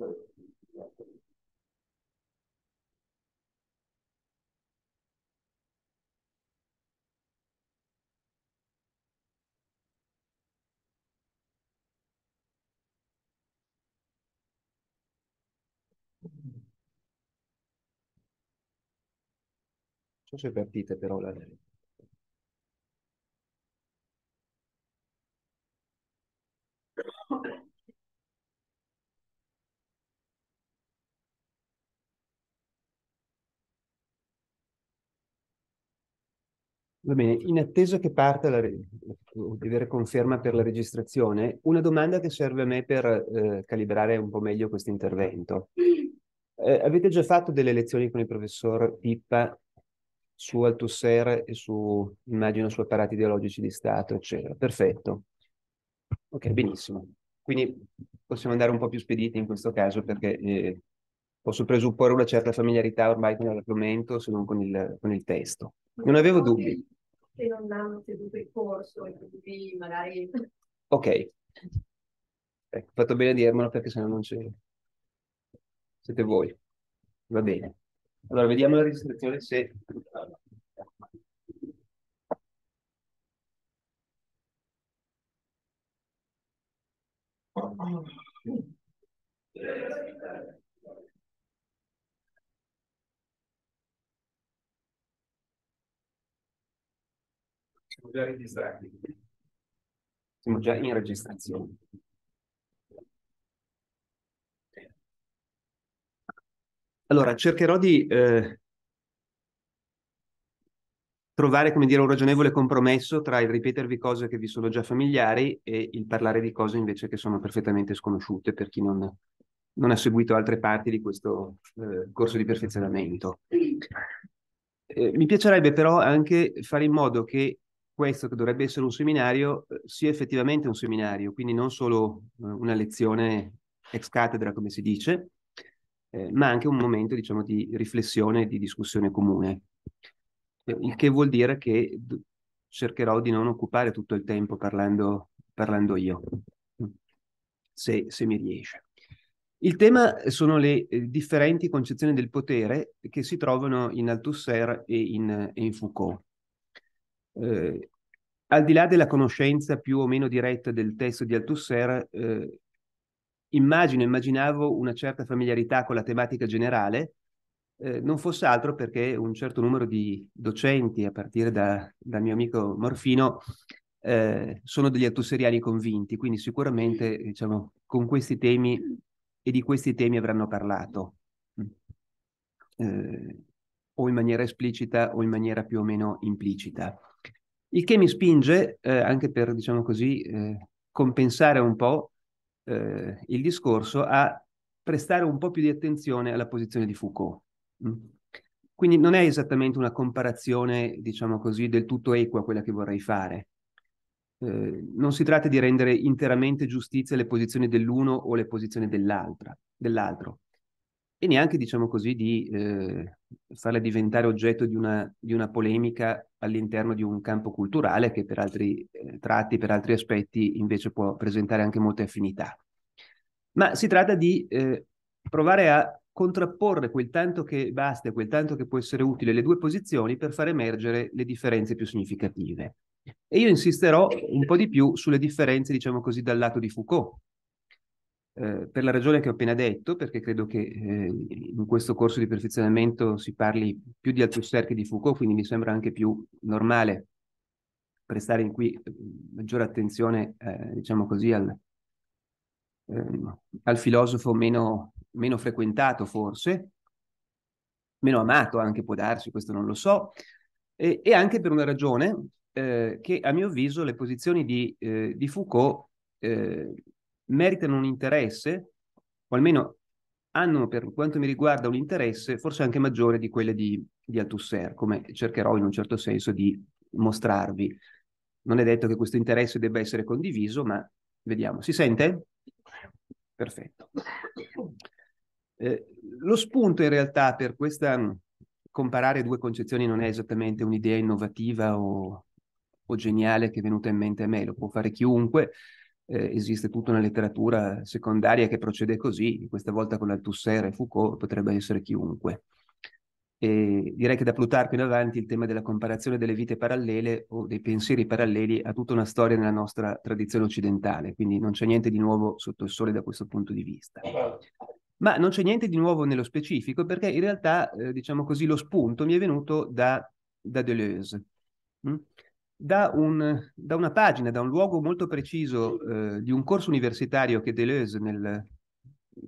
Non so se partite però la... Va bene, in attesa che parta la di avere conferma per la registrazione, una domanda che serve a me per eh, calibrare un po' meglio questo intervento. Eh, avete già fatto delle lezioni con il professor Pippa su Althusser e su, immagino, su apparati ideologici di Stato, eccetera. Perfetto. Ok, benissimo. Quindi possiamo andare un po' più spediti in questo caso perché eh, posso presupporre una certa familiarità ormai con l'argomento, se non con il, con il testo. Non avevo dubbi che non hanno seguito il corso e quindi magari... Ok, ecco, fatto bene a dirmelo perché sennò non c'è. Siete voi. Va bene. Allora, vediamo la registrazione se... Oh, già registrati. Siamo già in registrazione. Allora, cercherò di eh, trovare, come dire, un ragionevole compromesso tra il ripetervi cose che vi sono già familiari e il parlare di cose invece che sono perfettamente sconosciute per chi non, non ha seguito altre parti di questo eh, corso di perfezionamento. Eh, mi piacerebbe però anche fare in modo che questo che dovrebbe essere un seminario eh, sia effettivamente un seminario, quindi non solo eh, una lezione ex cattedra, come si dice, eh, ma anche un momento diciamo, di riflessione e di discussione comune. Eh, il che vuol dire che cercherò di non occupare tutto il tempo parlando, parlando io, mm, se, se, mi riesce. Il tema sono le differenti concezioni del potere che si trovano in Althusser e in, e in Foucault eh, al di là della conoscenza più o meno diretta del testo di Althusser, eh, immagino, immaginavo una certa familiarità con la tematica generale, eh, non fosse altro perché un certo numero di docenti, a partire da, dal mio amico Morfino, eh, sono degli altusseriani convinti, quindi sicuramente diciamo, con questi temi e di questi temi avranno parlato, eh, o in maniera esplicita o in maniera più o meno implicita. Il che mi spinge, eh, anche per, diciamo così, eh, compensare un po' eh, il discorso, a prestare un po' più di attenzione alla posizione di Foucault. Mm. Quindi non è esattamente una comparazione, diciamo così, del tutto equa quella che vorrei fare. Eh, non si tratta di rendere interamente giustizia le posizioni dell'uno o le posizioni dell'altro, e neanche, diciamo così, di eh, farla diventare oggetto di una, di una, polemica all'interno di un campo culturale che per altri eh, tratti, per altri aspetti, invece può presentare anche molte affinità. Ma si tratta di eh, provare a contrapporre quel tanto che basta quel tanto che può essere utile le due posizioni per far emergere le differenze più significative. E io insisterò un po' di più sulle differenze, diciamo così, dal lato di Foucault, eh, per la ragione che ho appena detto, perché credo che eh, in questo corso di perfezionamento si parli più di Althusser che di Foucault, quindi mi sembra anche più normale prestare in qui eh, maggiore attenzione, eh, diciamo così, al, ehm, al filosofo meno, meno, frequentato forse, meno amato anche può darsi, questo non lo so, e, e anche per una ragione eh, che a mio avviso le posizioni di, di Foucault meritano un interesse, o almeno hanno per quanto mi riguarda un interesse forse anche maggiore di quelle di, di Althusser, come cercherò in un certo senso di mostrarvi. Non è detto che questo interesse debba essere condiviso, ma vediamo. Si sente? Perfetto. Eh, lo spunto in realtà per questa comparare due concezioni non è esattamente un'idea innovativa o, o geniale che è venuta in mente a me, lo può fare chiunque, eh, esiste tutta una letteratura secondaria che procede così, questa volta con Althusser e Foucault, potrebbe essere chiunque. E direi che da Plutarco in avanti il tema della comparazione delle vite parallele o dei pensieri paralleli ha tutta una storia nella nostra tradizione occidentale, quindi non c'è niente di nuovo sotto il sole da questo punto di vista. Ma non c'è niente di nuovo nello specifico perché in realtà, eh, diciamo così, lo spunto mi è venuto da, da Deleuze. Mm? da, un, da, una pagina, da un luogo molto preciso eh, di un corso universitario che Deleuze nel,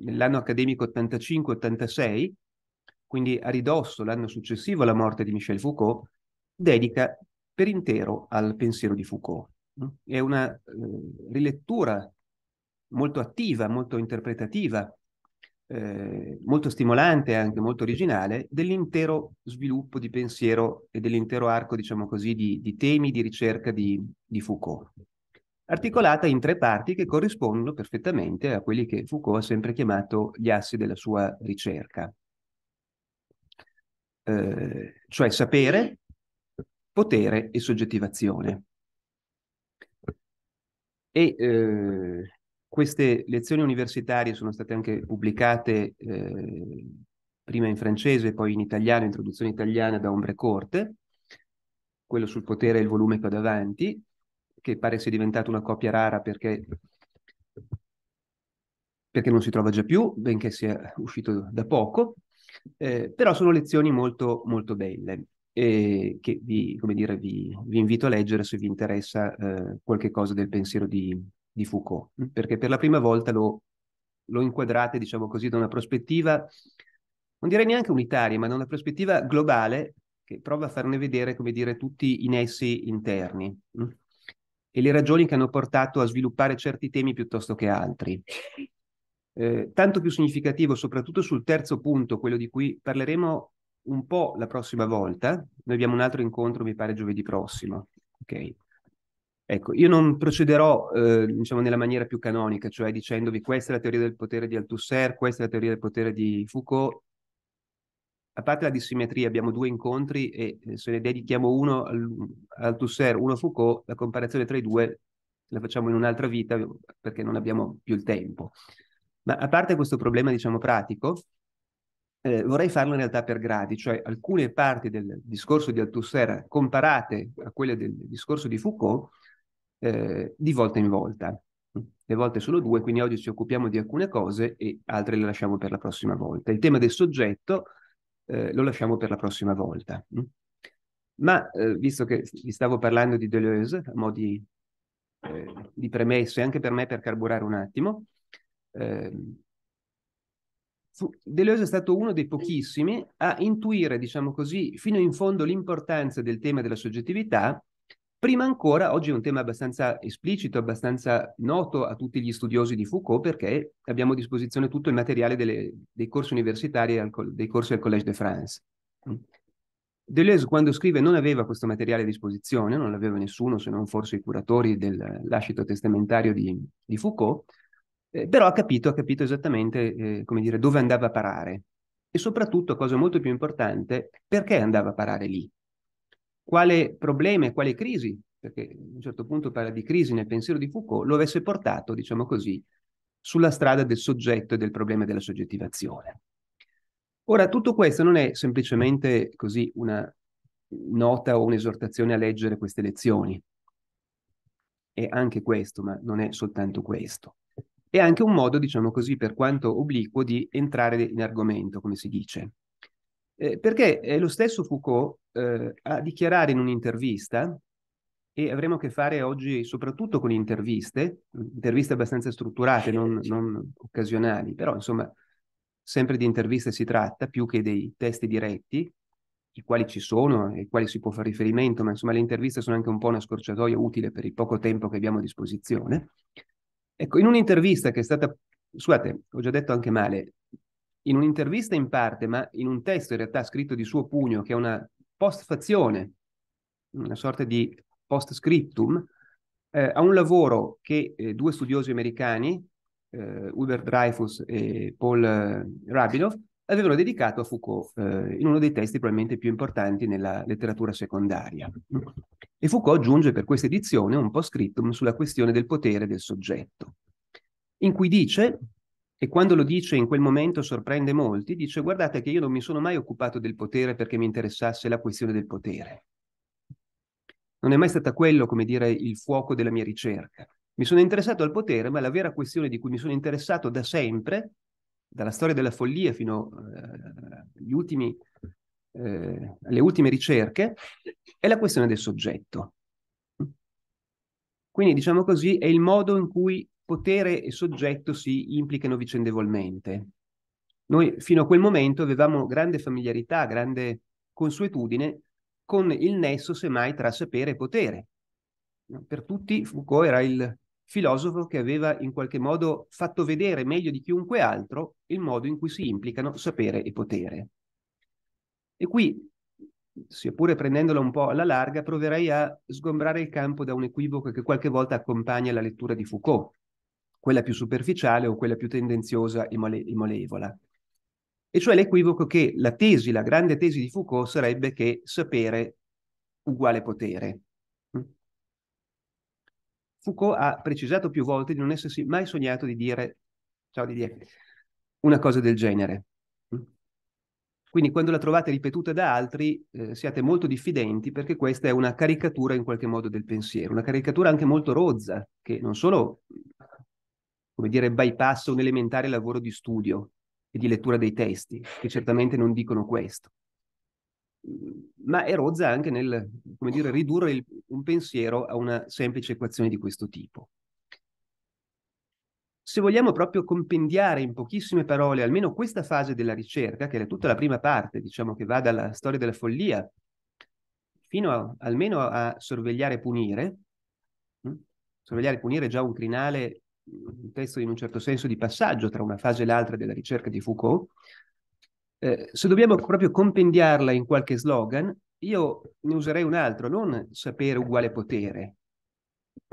nell'anno accademico 85-86, quindi a ridosso l'anno successivo alla morte di Michel Foucault, dedica per intero al pensiero di Foucault. È una eh, rilettura molto attiva, molto interpretativa eh, molto stimolante e anche molto originale dell'intero sviluppo di pensiero e dell'intero arco, diciamo così, di, di temi di ricerca di, di, Foucault, articolata in tre parti che corrispondono perfettamente a quelli che Foucault ha sempre chiamato gli assi della sua ricerca, eh, cioè sapere, potere e soggettivazione. E eh, queste lezioni universitarie sono state anche pubblicate eh, prima in francese, e poi in italiano, introduzione italiana da Ombre Corte, quello sul potere è il volume che ho davanti, che pare sia diventata una copia rara perché, perché non si trova già più, benché sia uscito da poco, eh, però sono lezioni molto, molto belle e che vi, dire, vi, vi invito a leggere se vi interessa eh, qualche cosa del pensiero di, di Foucault, mm. perché per la prima volta lo, lo inquadrate, diciamo così, da una prospettiva, non direi neanche unitaria, ma da una prospettiva globale che prova a farne vedere, come dire, tutti i nessi interni mm, e le ragioni che hanno portato a sviluppare certi temi piuttosto che altri. Eh, tanto più significativo, soprattutto sul terzo punto, quello di cui parleremo un po' la prossima volta. Noi abbiamo un altro incontro, mi pare, giovedì prossimo. Okay. Ecco, io non procederò eh, diciamo, nella maniera più canonica, cioè dicendovi questa è la teoria del potere di Althusser, questa è la teoria del potere di Foucault. A parte la dissimetria, abbiamo due incontri e eh, se ne dedichiamo uno a Althusser, uno a Foucault, la comparazione tra i due la facciamo in un'altra vita perché non abbiamo più il tempo. Ma a parte questo problema, diciamo, pratico, eh, vorrei farlo in realtà per gradi, cioè alcune parti del discorso di Althusser comparate a quelle del discorso di Foucault eh, di volta in volta. Le volte sono due, quindi oggi ci occupiamo di alcune cose e altre le lasciamo per la prossima volta. Il tema del soggetto eh, lo lasciamo per la prossima volta. Ma eh, visto che vi stavo parlando di Deleuze, a mo' di, eh, di e anche per me per carburare un attimo, ehm, Deleuze è stato uno dei pochissimi a intuire, diciamo così, fino in fondo l'importanza del tema della soggettività Prima ancora, oggi è un tema abbastanza esplicito, abbastanza noto a tutti gli studiosi di Foucault perché abbiamo a disposizione tutto il materiale delle, dei corsi universitari, al, dei corsi al Collège de France. Mm. Deleuze quando scrive non aveva questo materiale a disposizione, non l'aveva nessuno se non forse i curatori dell'ascito testamentario di, di Foucault, eh, però ha capito, ha capito esattamente eh, dire, dove andava a parare e soprattutto, cosa molto più importante, perché andava a parare lì quale problema e quale crisi, perché a un certo punto parla di crisi nel pensiero di Foucault, lo avesse portato, diciamo così, sulla strada del soggetto e del problema della soggettivazione. Ora, tutto questo non è semplicemente così una nota o un'esortazione a leggere queste lezioni. È anche questo, ma non è soltanto questo. È anche un modo, diciamo così, per quanto obliquo, di entrare in argomento, come si dice. Eh, perché è eh, lo stesso Foucault eh, a dichiarare in un'intervista, e avremo a che fare oggi soprattutto con interviste, interviste abbastanza strutturate, non, non occasionali, però insomma sempre di interviste si tratta più che dei testi diretti, i quali ci sono e i quali si può fare riferimento, ma insomma le interviste sono anche un po' una scorciatoia utile per il poco tempo che abbiamo a disposizione. Ecco, in un'intervista che è stata, scusate, ho già detto anche male, in un'intervista in parte, ma in un testo in realtà scritto di suo pugno, che è una postfazione, una sorta di post scriptum, eh, a un lavoro che eh, due studiosi americani, eh, Hubert Dreyfus e Paul eh, Rabinow, avevano dedicato a Foucault eh, in uno dei testi probabilmente più importanti nella letteratura secondaria. E Foucault aggiunge per questa edizione un po' scriptum sulla questione del potere del soggetto, in cui dice e quando lo dice in quel momento sorprende molti, dice guardate che io non mi sono mai occupato del potere perché mi interessasse la questione del potere. Non è mai stata quello, come dire, il fuoco della mia ricerca. Mi sono interessato al potere, ma la vera questione di cui mi sono interessato da sempre, dalla storia della follia fino eh, ultimi, eh, alle ultime ricerche, è la questione del soggetto. Quindi, diciamo così, è il modo in cui potere e soggetto si implicano vicendevolmente. Noi fino a quel momento avevamo grande familiarità, grande consuetudine con il nesso semmai tra sapere e potere. Per tutti Foucault era il filosofo che aveva in qualche modo fatto vedere meglio di chiunque altro il modo in cui si implicano sapere e potere. E qui, sia pure prendendola un po' alla larga, proverei a sgombrare il campo da un equivoco che qualche volta accompagna la lettura di Foucault quella più superficiale o quella più tendenziosa e, male- e malevola. E cioè l'equivoco che la tesi, la grande tesi di Foucault sarebbe che sapere uguale potere. Mm? Foucault ha precisato più volte di non essersi mai sognato di dire, ciao Didier, una cosa del genere. Mm? Quindi quando la trovate ripetuta da altri eh, siate molto diffidenti perché questa è una caricatura in qualche modo del pensiero, una caricatura anche molto rozza, che non solo come dire, bypassa un elementare lavoro di studio e di lettura dei testi, che certamente non dicono questo. Ma erozza anche nel, come dire, ridurre il, un pensiero a una semplice equazione di questo tipo. Se vogliamo proprio compendiare in pochissime parole almeno questa fase della ricerca, che è tutta la prima parte, diciamo che va dalla storia della follia fino a, almeno a sorvegliare e punire, mm? sorvegliare e punire è già un crinale un testo in un certo senso di passaggio tra una fase e l'altra della ricerca di Foucault, eh, se dobbiamo proprio compendiarla in qualche slogan, io ne userei un altro, non sapere uguale potere,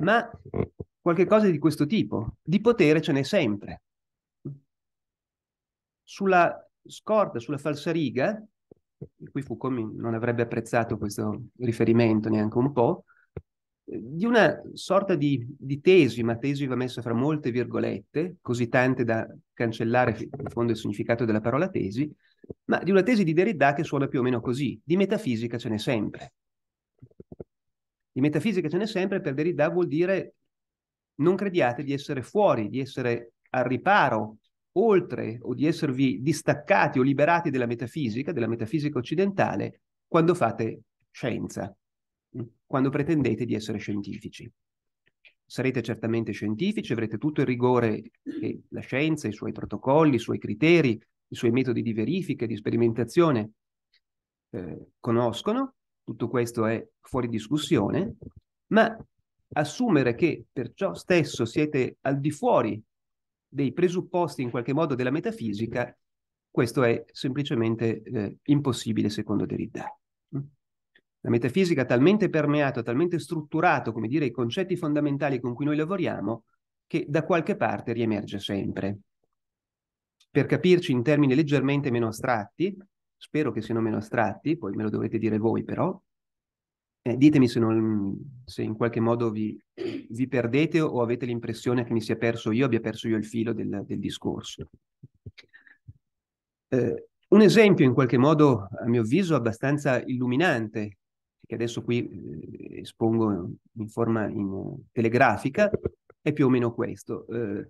ma qualche cosa di questo tipo. Di potere ce n'è sempre. Sulla scorta, sulla falsariga, in cui Foucault non avrebbe apprezzato questo riferimento neanche un po', di una sorta di, di, tesi, ma tesi va messa fra molte virgolette, così tante da cancellare in fondo il significato della parola tesi, ma di una tesi di Derrida che suona più o meno così, di metafisica ce n'è sempre. Di metafisica ce n'è sempre per Derrida vuol dire non crediate di essere fuori, di essere al riparo, oltre o di esservi distaccati o liberati dalla metafisica, della metafisica occidentale, quando fate scienza, quando pretendete di essere scientifici. Sarete certamente scientifici, avrete tutto il rigore che la scienza, i suoi protocolli, i suoi criteri, i suoi metodi di verifica, di sperimentazione eh, conoscono, tutto questo è fuori discussione, ma assumere che perciò stesso siete al di fuori dei presupposti in qualche modo della metafisica, questo è semplicemente eh, impossibile secondo Derrida. La metafisica ha talmente permeato, talmente strutturato, come dire, i concetti fondamentali con cui noi lavoriamo, che da qualche parte riemerge sempre. Per capirci in termini leggermente meno astratti, spero che siano meno astratti, poi me lo dovete dire voi però, eh, ditemi se, non, se, in qualche modo vi, vi, perdete o avete l'impressione che mi sia perso io, abbia perso io il filo del, del discorso. Eh, un esempio in qualche modo, a mio avviso, abbastanza illuminante che adesso qui eh, espongo in forma in eh, telegrafica, è più o meno questo. Eh,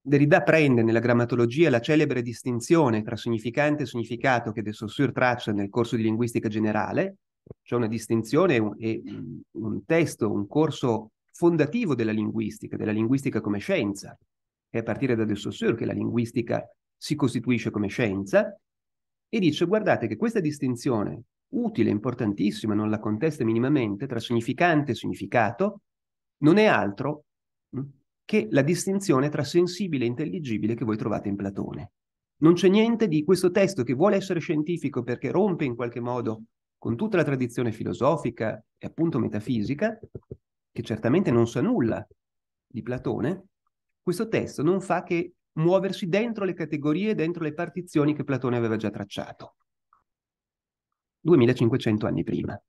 Derrida prende nella grammatologia la celebre distinzione tra significante e significato che De Saussure traccia nel corso di linguistica generale, c'è una distinzione e un, un testo, un corso fondativo della linguistica, della linguistica come scienza. È a partire da De Saussure che la linguistica si costituisce come scienza, e dice guardate che questa distinzione utile, importantissima, non la contesta minimamente, tra significante e significato, non è altro mm, che la distinzione tra sensibile e intelligibile che voi trovate in Platone. Non c'è niente di questo testo che vuole essere scientifico perché rompe in qualche modo con tutta la tradizione filosofica e appunto metafisica, che certamente non sa nulla di Platone, questo testo non fa che muoversi dentro le categorie, dentro le partizioni che Platone aveva già tracciato. 2500 anni prima.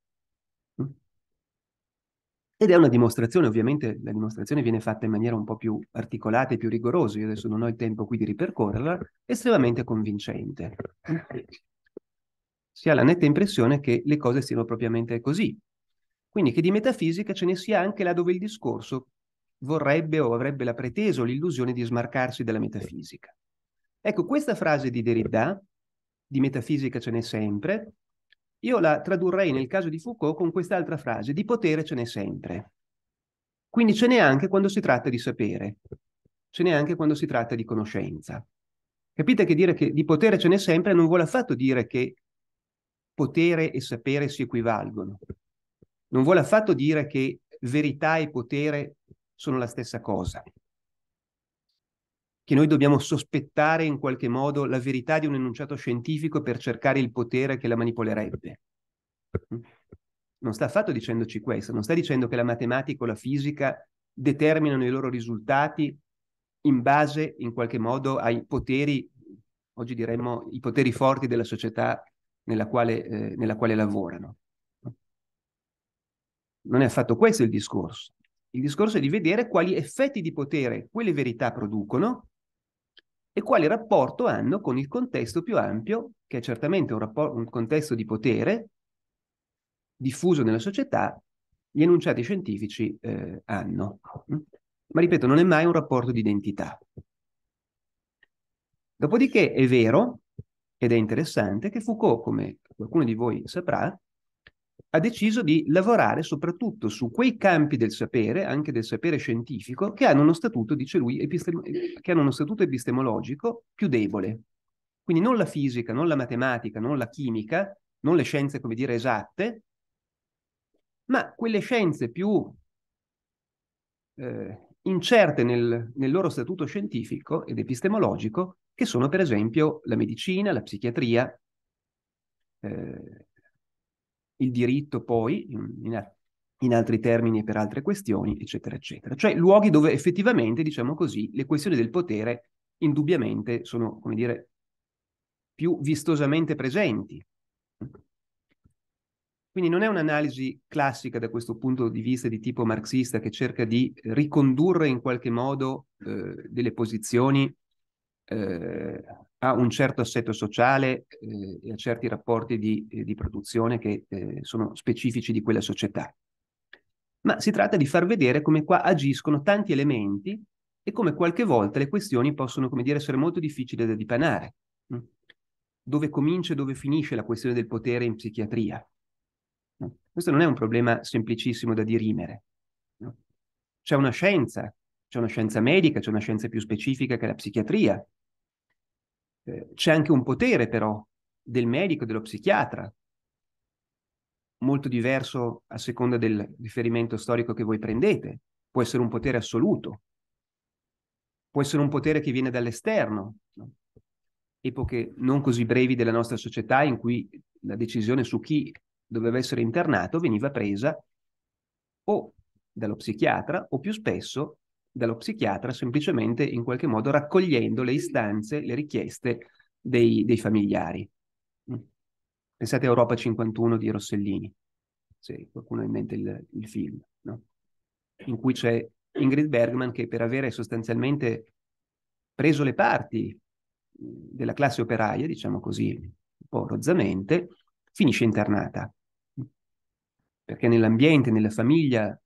Ed è una dimostrazione, ovviamente la dimostrazione viene fatta in maniera un po' più articolata e più rigorosa, io adesso non ho il tempo qui di ripercorrerla, estremamente convincente. Si ha la netta impressione che le cose siano propriamente così. Quindi che di metafisica ce ne sia anche là dove il discorso vorrebbe o avrebbe la pretesa o l'illusione di smarcarsi dalla metafisica. Ecco, questa frase di Derrida, di metafisica ce n'è sempre, io la tradurrei nel caso di Foucault con quest'altra frase, di potere ce n'è sempre. Quindi ce n'è anche quando si tratta di sapere, ce n'è anche quando si tratta di conoscenza. Capite che dire che di potere ce n'è sempre non vuole affatto dire che potere e sapere si equivalgono, non vuole affatto dire che verità e potere sono la stessa cosa che noi dobbiamo sospettare in qualche modo la verità di un enunciato scientifico per cercare il potere che la manipolerebbe. Mm? Non sta affatto dicendoci questo, non sta dicendo che la matematica o la fisica determinano i loro risultati in base in qualche modo ai poteri, oggi diremmo i poteri forti della società nella quale, eh, nella quale lavorano. Non è affatto questo il discorso. Il discorso è di vedere quali effetti di potere quelle verità producono e quale rapporto hanno con il contesto più ampio, che è certamente un, rapport- un contesto di potere diffuso nella società, gli enunciati scientifici eh, hanno. Ma ripeto, non è mai un rapporto di identità. Dopodiché è vero, ed è interessante, che Foucault, come qualcuno di voi saprà, ha deciso di lavorare soprattutto su quei campi del sapere, anche del sapere scientifico, che hanno uno statuto, dice lui, epistem- che hanno uno statuto epistemologico più debole. Quindi non la fisica, non la matematica, non la chimica, non le scienze, come dire, esatte, ma quelle scienze più eh, incerte nel, nel loro statuto scientifico ed epistemologico, che sono per esempio la medicina, la psichiatria, eh, il diritto poi, in, in altri termini e per altre questioni, eccetera, eccetera. Cioè luoghi dove effettivamente, diciamo così, le questioni del potere indubbiamente sono, come dire, più vistosamente presenti. Quindi non è un'analisi classica da questo punto di vista di tipo marxista che cerca di ricondurre in qualche modo eh, delle posizioni eh, a un certo assetto sociale eh, e a certi rapporti di, eh, di produzione che eh, sono specifici di quella società. Ma si tratta di far vedere come qua agiscono tanti elementi e come qualche volta le questioni possono, come dire, essere molto difficili da dipanare. Mm. Dove comincia e dove finisce la questione del potere in psichiatria? Mm. Questo non è un problema semplicissimo da dirimere. Mm. C'è una scienza, c'è una scienza medica, c'è una scienza più specifica che è la psichiatria, c'è anche un potere però del medico dello psichiatra, molto diverso a seconda del riferimento storico che voi prendete. Può essere un potere assoluto, può essere un potere che viene dall'esterno, no? epoche non così brevi della nostra società in cui la decisione su chi doveva essere internato veniva presa o dallo psichiatra o più spesso dallo psichiatra semplicemente in qualche modo raccogliendo le istanze, le richieste dei, dei familiari. Mm. Pensate a Europa 51 di Rossellini, se qualcuno ha in mente il, il film, no? in cui c'è Ingrid Bergman che per avere sostanzialmente preso le parti mm, della classe operaia, diciamo così, un po' rozzamente, finisce internata. Mm. Perché nell'ambiente, nella famiglia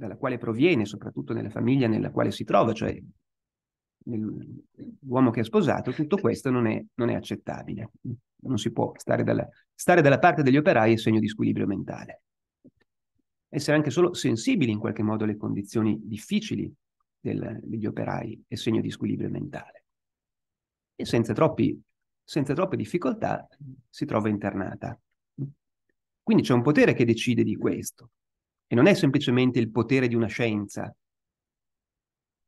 dalla quale proviene, soprattutto nella famiglia nella quale si trova, cioè l'uomo che ha sposato, tutto questo non è, non è accettabile. Non si può stare dalla, stare dalla parte degli operai è segno di squilibrio mentale. Essere anche solo sensibili in qualche modo alle condizioni difficili del, degli operai è segno di squilibrio mentale. E senza, troppi, senza troppe difficoltà si trova internata. Quindi c'è un potere che decide di questo. E non è semplicemente il potere di una scienza,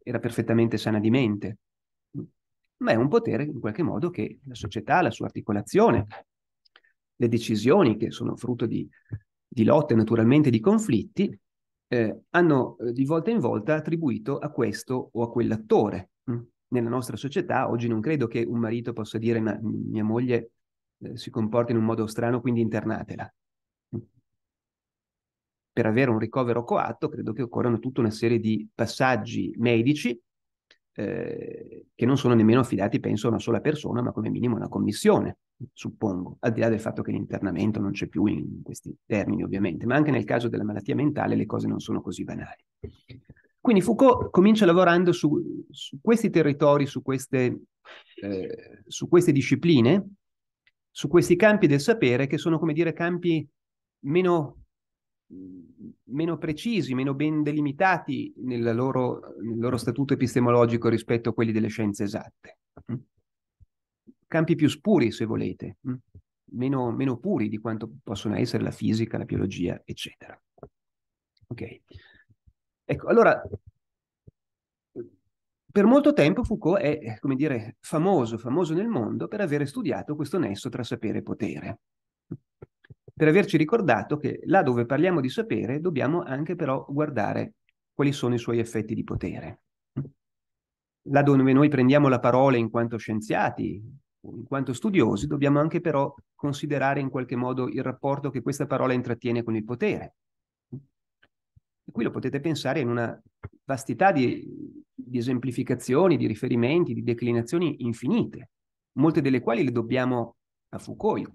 era perfettamente sana di mente, ma è un potere in qualche modo che la società, la sua articolazione, le decisioni che sono frutto di, di lotte naturalmente di conflitti, eh, hanno eh, di volta in volta attribuito a questo o a quell'attore. Mm, nella nostra società oggi non credo che un marito possa dire ma mia moglie eh, si comporta in un modo strano, quindi internatela per avere un ricovero coatto credo che occorrano tutta una serie di passaggi medici eh, che non sono nemmeno affidati, penso, a una sola persona, ma come minimo a una commissione, suppongo, al di là del fatto che l'internamento non c'è più in questi termini, ovviamente, ma anche nel caso della malattia mentale le cose non sono così banali. Quindi Foucault comincia lavorando su, su questi territori, su queste, eh, su queste discipline, su questi campi del sapere che sono, come dire, campi meno Mm, meno precisi, meno ben delimitati nel loro, nel loro statuto epistemologico rispetto a quelli delle scienze esatte. Mm. Campi più spuri, se volete, mm. meno, meno puri di quanto possono essere la fisica, la biologia, eccetera. Ok. Ecco, allora, per molto tempo Foucault è, come dire, famoso, famoso nel mondo per avere studiato questo nesso tra sapere e potere per averci ricordato che là dove parliamo di sapere dobbiamo anche però guardare quali sono i suoi effetti di potere. Là dove noi prendiamo la parola in quanto scienziati, in quanto studiosi, dobbiamo anche però considerare in qualche modo il rapporto che questa parola intrattiene con il potere. E qui lo potete pensare in una vastità di, di esemplificazioni, di riferimenti, di declinazioni infinite, molte delle quali le dobbiamo a Foucault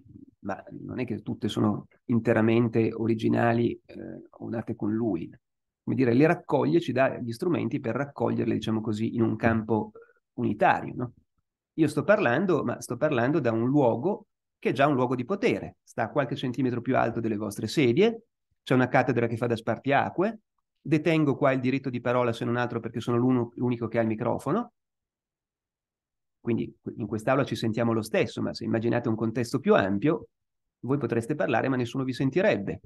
ma non è che tutte sono interamente originali eh, o nate con lui. Come dire, le raccoglie, ci dà gli strumenti per raccoglierle, diciamo così, in un campo eh, unitario. No? Io sto parlando, ma sto parlando da un luogo che è già un luogo di potere, sta a qualche centimetro più alto delle vostre sedie, c'è una cattedra che fa da spartiacque, detengo qua il diritto di parola se non altro perché sono l'unico che ha il microfono, quindi in quest'aula ci sentiamo lo stesso, ma se immaginate un contesto più ampio, voi potreste parlare ma nessuno vi sentirebbe.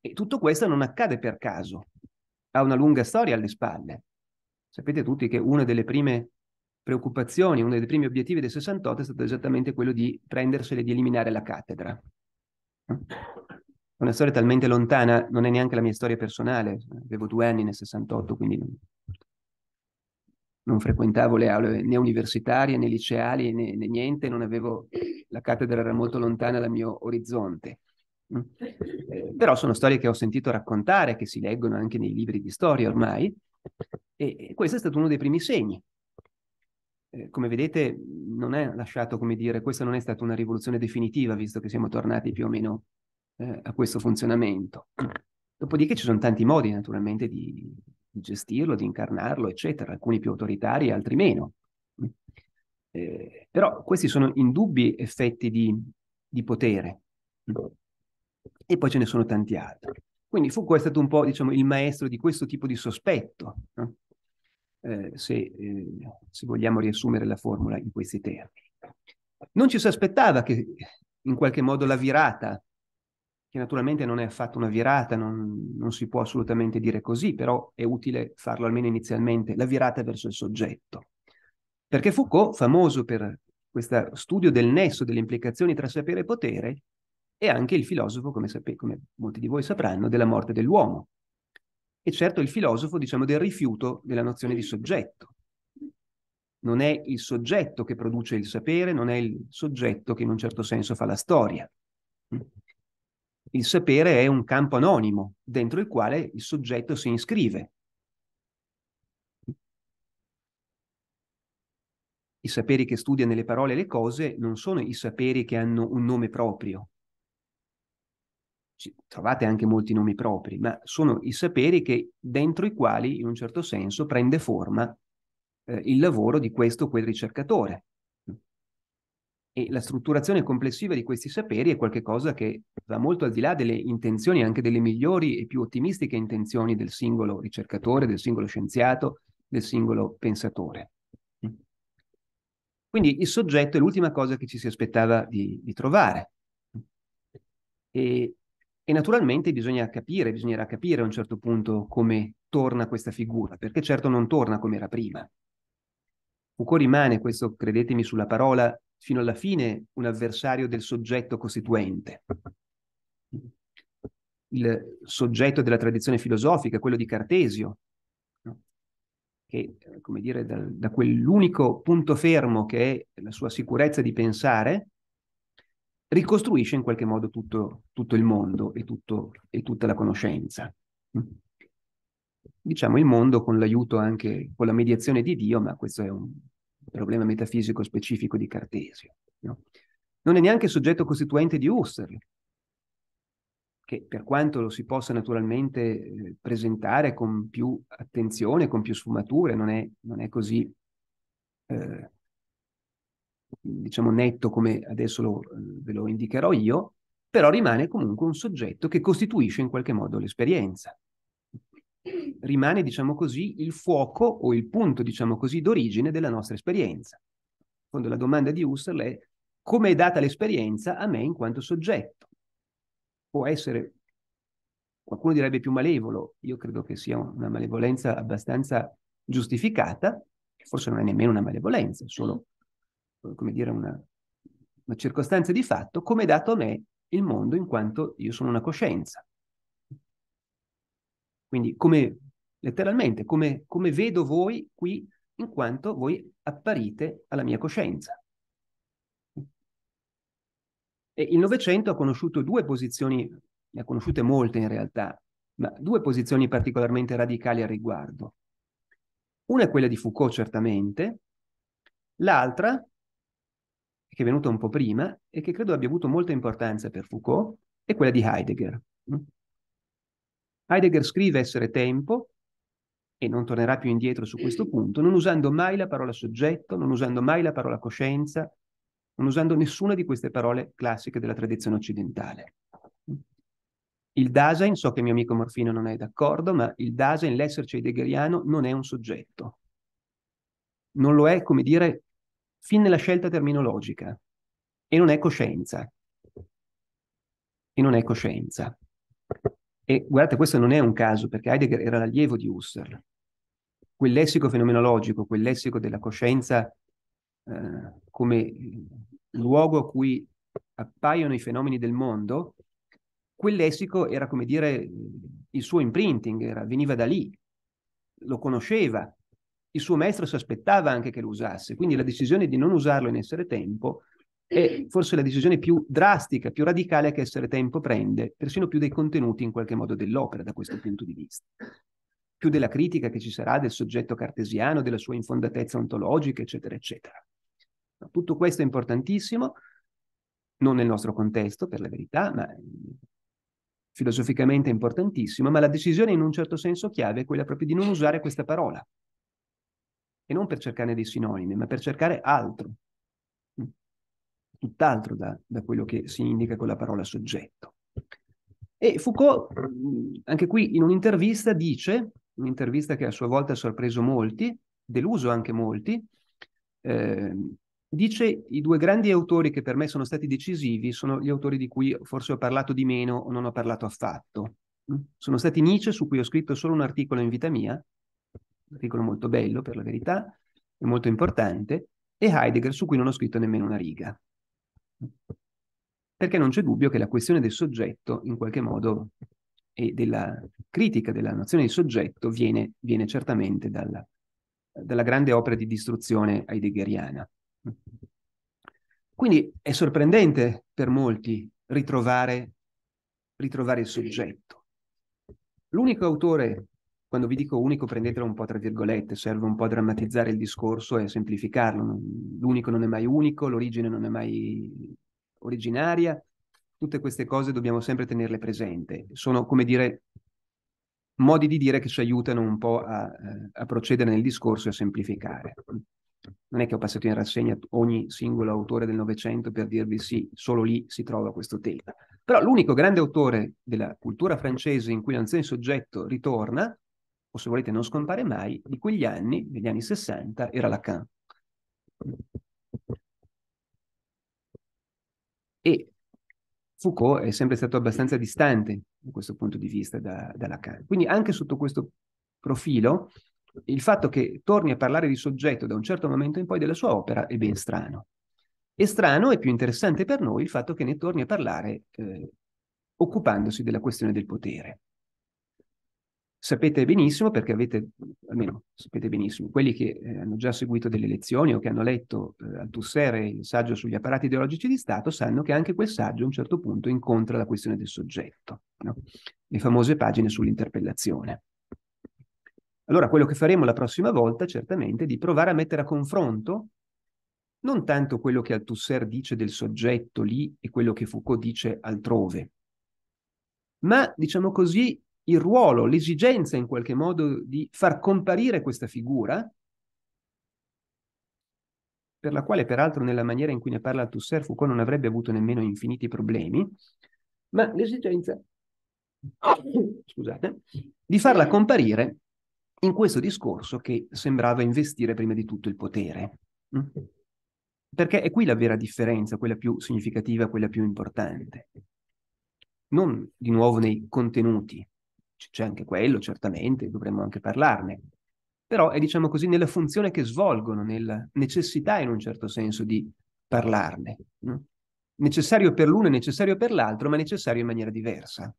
E tutto questo non accade per caso, ha una lunga storia alle spalle. Sapete tutti che una delle prime preoccupazioni, uno dei primi obiettivi del 68 è stato esattamente quello di prendersele e di eliminare la cattedra. Una storia talmente lontana, non è neanche la mia storia personale, avevo due anni nel 68, quindi non frequentavo le aule né universitarie né liceali né, né niente, non avevo, la cattedra era molto lontana dal mio orizzonte. Mm. Eh, però sono storie che ho sentito raccontare, che si leggono anche nei libri di storia ormai, e, questo è stato uno dei primi segni. Eh, come vedete, non è lasciato, come dire, questa non è stata una rivoluzione definitiva, visto che siamo tornati più o meno eh, a questo funzionamento. Dopodiché ci sono tanti modi, naturalmente, di, di gestirlo, di incarnarlo, eccetera, alcuni più autoritari, altri meno. Eh, però questi sono indubbi effetti di, di potere. E poi ce ne sono tanti altri. Quindi Foucault è stato un po' diciamo, il maestro di questo tipo di sospetto, no? eh, se, eh, se, vogliamo riassumere la formula in questi termini. Non ci si aspettava che in qualche modo la virata che naturalmente non è affatto una virata, non, non si può assolutamente dire così, però è utile farlo almeno inizialmente, la virata verso il soggetto. Perché Foucault, famoso per questo studio del nesso, delle implicazioni tra sapere e potere, è anche il filosofo, come, sape- come molti di voi sapranno, della morte dell'uomo. E certo il filosofo, diciamo, del rifiuto della nozione di soggetto. Non è il soggetto che produce il sapere, non è il soggetto che in un certo senso fa la storia. Il sapere è un campo anonimo dentro il quale il soggetto si iscrive. I saperi che studiano le parole e le cose non sono i saperi che hanno un nome proprio. Ci trovate anche molti nomi propri, ma sono i saperi che, dentro i quali, in un certo senso, prende forma eh, il lavoro di questo o quel ricercatore e la strutturazione complessiva di questi saperi è qualcosa che va molto al di là delle intenzioni, anche delle migliori e più ottimistiche intenzioni del singolo ricercatore, del singolo scienziato, del singolo pensatore. Quindi il soggetto è l'ultima cosa che ci si aspettava di, di trovare. E, e naturalmente bisogna capire, bisognerà capire a un certo punto come torna questa figura, perché certo non torna come era prima. Foucault rimane, questo credetemi sulla parola, fino alla fine un avversario del soggetto costituente. Il soggetto della tradizione filosofica, quello di Cartesio, no? che, eh, come dire, da, da quell'unico punto fermo che è la sua sicurezza di pensare, ricostruisce in qualche modo tutto, tutto il mondo e, tutto, e, tutta la conoscenza. Diciamo il mondo con l'aiuto anche, con la mediazione di Dio, ma questo è un, problema metafisico specifico di Cartesio. No? Non è neanche soggetto costituente di Husserl, che per quanto lo si possa naturalmente eh, presentare con più attenzione, con più sfumature, non è, non è così eh, diciamo netto come adesso lo, ve lo indicherò io, però rimane comunque un soggetto che costituisce in qualche modo l'esperienza rimane, diciamo così, il fuoco o il punto, diciamo così, d'origine della nostra esperienza. In la domanda di Husserl è come è data l'esperienza a me in quanto soggetto? Può essere, qualcuno direbbe più malevolo, io credo che sia una malevolenza abbastanza giustificata, forse non è nemmeno una malevolenza, è solo, eh, come dire, una, una circostanza di fatto, come è dato a me il mondo in quanto io sono una coscienza. Quindi come, letteralmente, come, come vedo voi qui in quanto voi apparite alla mia coscienza. E il Novecento ha conosciuto due posizioni, ne ha conosciute molte in realtà, ma due posizioni particolarmente radicali al riguardo. Una è quella di Foucault, certamente, l'altra, che è venuta un po' prima e che credo abbia avuto molta importanza per Foucault, è quella di Heidegger. Heidegger scrive essere tempo, e non tornerà più indietro su questo mm. punto, non usando mai la parola soggetto, non usando mai la parola coscienza, non usando nessuna di queste parole classiche della tradizione occidentale. Il Dasein, so che mio amico Morfino non è d'accordo, ma il Dasein, l'esserci heideggeriano, non è un soggetto. Non lo è, come dire, fin nella scelta terminologica. E non è coscienza. E non è coscienza. E guardate, questo non è un caso, perché Heidegger era l'allievo di Husserl. Quel lessico fenomenologico, quel lessico della coscienza eh, come luogo a cui appaiono i fenomeni del mondo, quel lessico era come dire il suo imprinting, era, veniva da lì, lo conosceva, il suo maestro si aspettava anche che lo usasse, quindi la decisione di non usarlo in essere tempo è forse la decisione più drastica, più radicale che essere tempo prende, persino più dei contenuti in qualche modo dell'opera da questo punto di vista. Più della critica che ci sarà del soggetto cartesiano, della sua infondatezza ontologica, eccetera, eccetera. Ma tutto questo è importantissimo, non nel nostro contesto, per la verità, ma filosoficamente è importantissimo, ma la decisione in un certo senso chiave è quella proprio di non usare questa parola. E non per cercare dei sinonimi, ma per cercare altro, tutt'altro da, da quello che si indica con la parola soggetto. E Foucault, mm, anche qui in un'intervista, dice, un'intervista che a sua volta ha sorpreso molti, deluso anche molti, eh, dice i due grandi autori che per me sono stati decisivi sono gli autori di cui forse ho parlato di meno o non ho parlato affatto. Mm? Sono stati Nietzsche, su cui ho scritto solo un articolo in vita mia, un articolo molto bello per la verità, e molto importante, e Heidegger, su cui non ho scritto nemmeno una riga. Perché non c'è dubbio che la questione del soggetto, in qualche modo, e della critica della nozione di soggetto viene, viene certamente dalla, dalla grande opera di distruzione heideggeriana. Quindi è sorprendente per molti ritrovare, ritrovare il soggetto. L'unico autore quando vi dico unico prendetelo un po' tra virgolette, serve un po' a drammatizzare il discorso e a semplificarlo. L'unico non è mai unico, l'origine non è mai originaria. Tutte queste cose dobbiamo sempre tenerle presente. Sono, come dire, modi di dire che ci aiutano un po' a, eh, a procedere nel discorso e a semplificare. Non è che ho passato in rassegna ogni singolo autore del Novecento per dirvi sì, solo lì si trova questo tema. Però l'unico grande autore della cultura francese in cui l'anziano soggetto ritorna se volete non scompare mai, di quegli anni, degli anni 60, era Lacan. E Foucault è sempre stato abbastanza distante da questo punto di vista da, da Lacan. Quindi anche sotto questo profilo, il fatto che torni a parlare di soggetto da un certo momento in poi della sua opera è ben strano. È strano e più interessante per noi il fatto che ne torni a parlare eh, occupandosi della questione del potere sapete benissimo perché avete, almeno sapete benissimo, quelli che eh, hanno già seguito delle lezioni o che hanno letto eh, Althusser il saggio sugli apparati ideologici di Stato sanno che anche quel saggio a un certo punto incontra la questione del soggetto, no? le famose pagine sull'interpellazione. Allora quello che faremo la prossima volta certamente è di provare a mettere a confronto non tanto quello che Althusser dice del soggetto lì e quello che Foucault dice altrove, ma diciamo così il ruolo, l'esigenza in qualche modo di far comparire questa figura, per la quale peraltro nella maniera in cui ne parla Tusser Foucault non avrebbe avuto nemmeno infiniti problemi, ma l'esigenza, scusate, di farla comparire in questo discorso che sembrava investire prima di tutto il potere. Mm? Perché è qui la vera differenza, quella più significativa, quella più importante. Non di nuovo nei contenuti, c'è anche quello, certamente, dovremmo anche parlarne. Però è, diciamo così, nella funzione che svolgono, nella necessità in un certo senso di parlarne. No? Necessario per l'uno e necessario per l'altro, ma necessario in maniera diversa.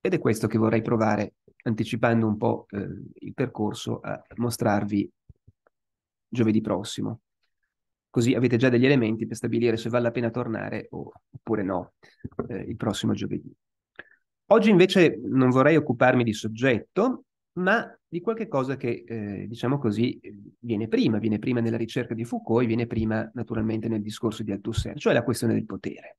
Ed è questo che vorrei provare, anticipando un po' eh, il percorso, a mostrarvi giovedì prossimo. Così avete già degli elementi per stabilire se vale la pena tornare o, oppure no eh, il prossimo giovedì. Oggi invece non vorrei occuparmi di soggetto, ma di qualche cosa che, eh, diciamo così, viene prima, viene prima nella ricerca di Foucault, e viene prima naturalmente nel discorso di Althusser, cioè la questione del potere.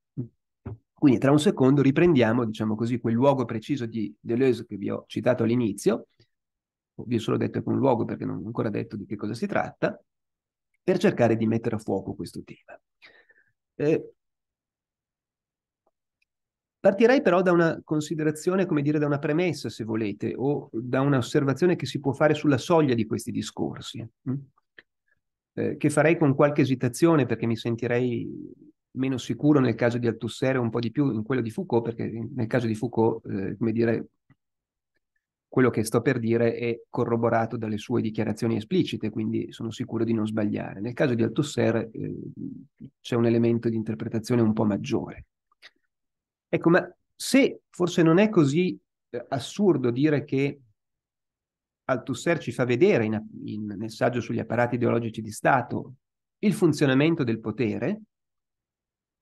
Quindi tra un secondo riprendiamo, diciamo così, quel luogo preciso di Deleuze che vi ho citato all'inizio, vi ho solo detto che è un luogo perché non ho ancora detto di che cosa si tratta, per cercare di mettere a fuoco questo tema. Eh, Partirei però da una considerazione, come dire, da una premessa, se volete, o da un'osservazione che si può fare sulla soglia di questi discorsi, mm? eh, che farei con qualche esitazione perché mi sentirei meno sicuro nel caso di Althusser e un po' di più in quello di Foucault, perché nel caso di Foucault, eh, come dire, quello che sto per dire è corroborato dalle sue dichiarazioni esplicite, quindi sono sicuro di non sbagliare. Nel caso di Althusser eh, c'è un elemento di interpretazione un po' maggiore. Ecco, ma se forse non è così eh, assurdo dire che Althusser ci fa vedere in, in, nel saggio sugli apparati ideologici di Stato il funzionamento del potere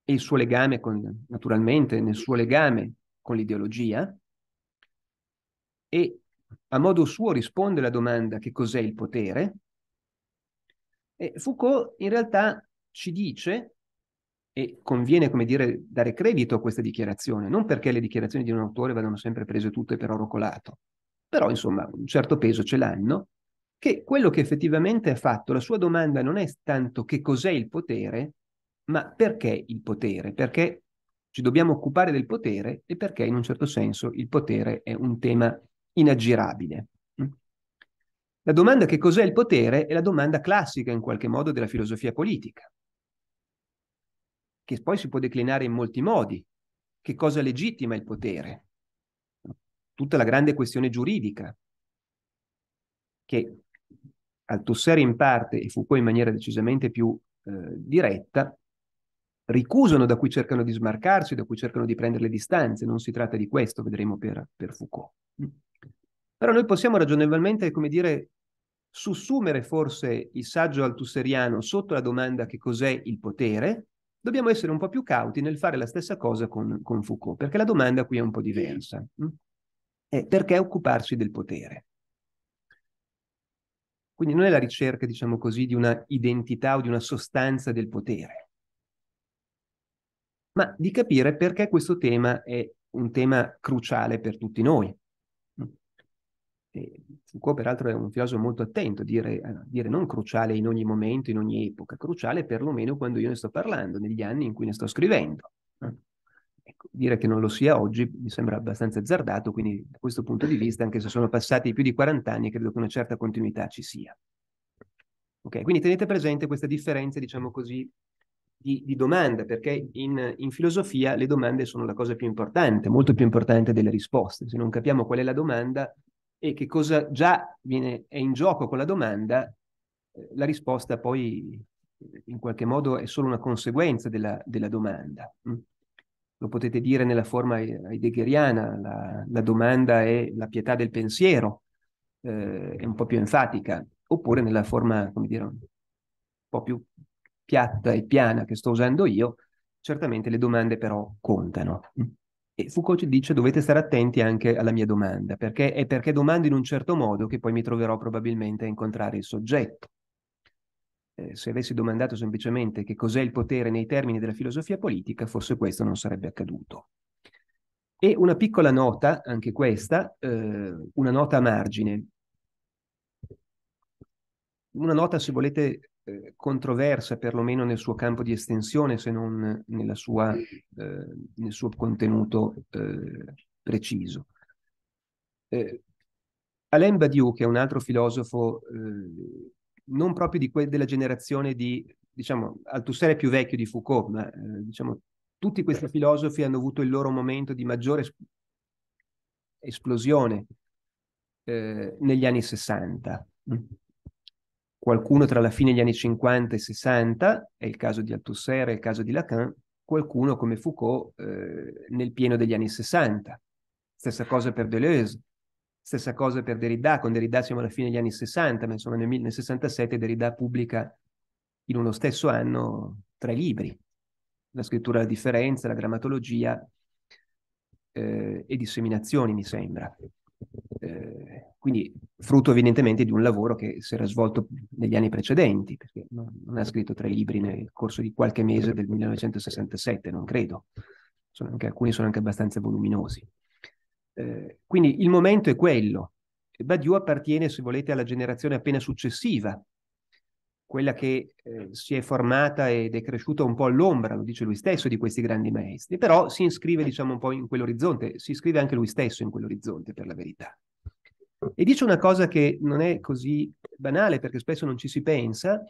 e il suo legame con, naturalmente, nel suo legame con l'ideologia, e a modo suo risponde alla domanda che cos'è il potere, e Foucault in realtà ci dice e conviene, come dire, dare credito a questa dichiarazione, non perché le dichiarazioni di un autore vadano sempre prese tutte per oro colato, però insomma un certo peso ce l'hanno, che quello che effettivamente ha fatto, la sua domanda non è tanto che cos'è il potere, ma perché il potere, perché ci dobbiamo occupare del potere e perché in un certo senso il potere è un tema inaggirabile. La domanda che cos'è il potere è la domanda classica in qualche modo della filosofia politica che poi si può declinare in molti modi. Che cosa legittima il potere? Tutta la grande questione giuridica, che Althusser in parte e Foucault in maniera decisamente più eh, diretta, ricusano da cui cercano di smarcarsi, da cui cercano di prendere le distanze. Non si tratta di questo, vedremo per, per Foucault. Però noi possiamo ragionevolmente, come dire, sussumere forse il saggio altusseriano sotto la domanda che cos'è il potere dobbiamo essere un po' più cauti nel fare la stessa cosa con, con Foucault, perché la domanda qui è un po' diversa. Mm? È perché occuparsi del potere? Quindi non è la ricerca, diciamo così, di una identità o di una sostanza del potere, ma di capire perché questo tema è un tema cruciale per tutti noi, e Foucault peraltro è un filosofo molto attento, dire, a eh, dire non cruciale in ogni momento, in ogni epoca, cruciale perlomeno quando io ne sto parlando, negli anni in cui ne sto scrivendo. Eh. Ecco, dire che non lo sia oggi mi sembra abbastanza azzardato, quindi da questo punto di vista, anche se sono passati più di 40 anni, credo che una certa continuità ci sia. Ok, quindi tenete presente questa differenza, diciamo così, di, di domanda, perché in, in, filosofia le domande sono la cosa più importante, molto più importante delle risposte. Se non capiamo qual è la domanda, e che cosa già viene, è in gioco con la domanda, eh, la risposta poi eh, in qualche modo è solo una conseguenza della, della domanda. Mm. Lo potete dire nella forma eh, heideggeriana, la, la domanda è la pietà del pensiero, eh, è un po' più enfatica, oppure nella forma, come dire, un po' più piatta e piana che sto usando io, certamente le domande però contano. Mm. E Foucault ci dice dovete stare attenti anche alla mia domanda, perché è perché domando in un certo modo che poi mi troverò probabilmente a incontrare il soggetto. Eh, se avessi domandato semplicemente che cos'è il potere nei termini della filosofia politica, forse questo non sarebbe accaduto. E una piccola nota, anche questa, eh, una nota a margine. Una nota, se volete, eh, controversa perlomeno nel suo campo di estensione se non sua, eh, nel suo contenuto eh, preciso. Eh, Alain Badiou, che è un altro filosofo eh, non proprio di que- della generazione di, diciamo, Althusser è più vecchio di Foucault, ma diciamo, tutti questi certo. filosofi hanno avuto il loro momento di maggiore es- esplosione negli anni 60 qualcuno tra la fine degli anni 50 e 60, è il caso di Althusser, è il caso di Lacan, qualcuno come Foucault eh, nel pieno degli anni 60. Stessa cosa per Deleuze, stessa cosa per Derrida, con Derrida siamo alla fine degli anni 60, ma insomma nel 67 Derrida pubblica in uno stesso anno tre libri, la scrittura della differenza, la grammatologia eh, e disseminazioni, mi sembra. Eh, quindi frutto evidentemente di un lavoro che si era svolto negli anni precedenti, perché non ha scritto tre libri nel corso di qualche mese del 1967, non credo. Sono anche, alcuni sono anche abbastanza voluminosi. Eh, quindi il momento è quello. Badiou appartiene, se volete, alla generazione appena successiva, quella che eh, si è formata ed è cresciuta un po' all'ombra, lo dice lui stesso, di questi grandi maestri, però si iscrive, diciamo, un po' in quell'orizzonte, si iscrive anche lui stesso in quell'orizzonte, per la verità. E dice una cosa che non è così banale perché spesso non ci si pensa,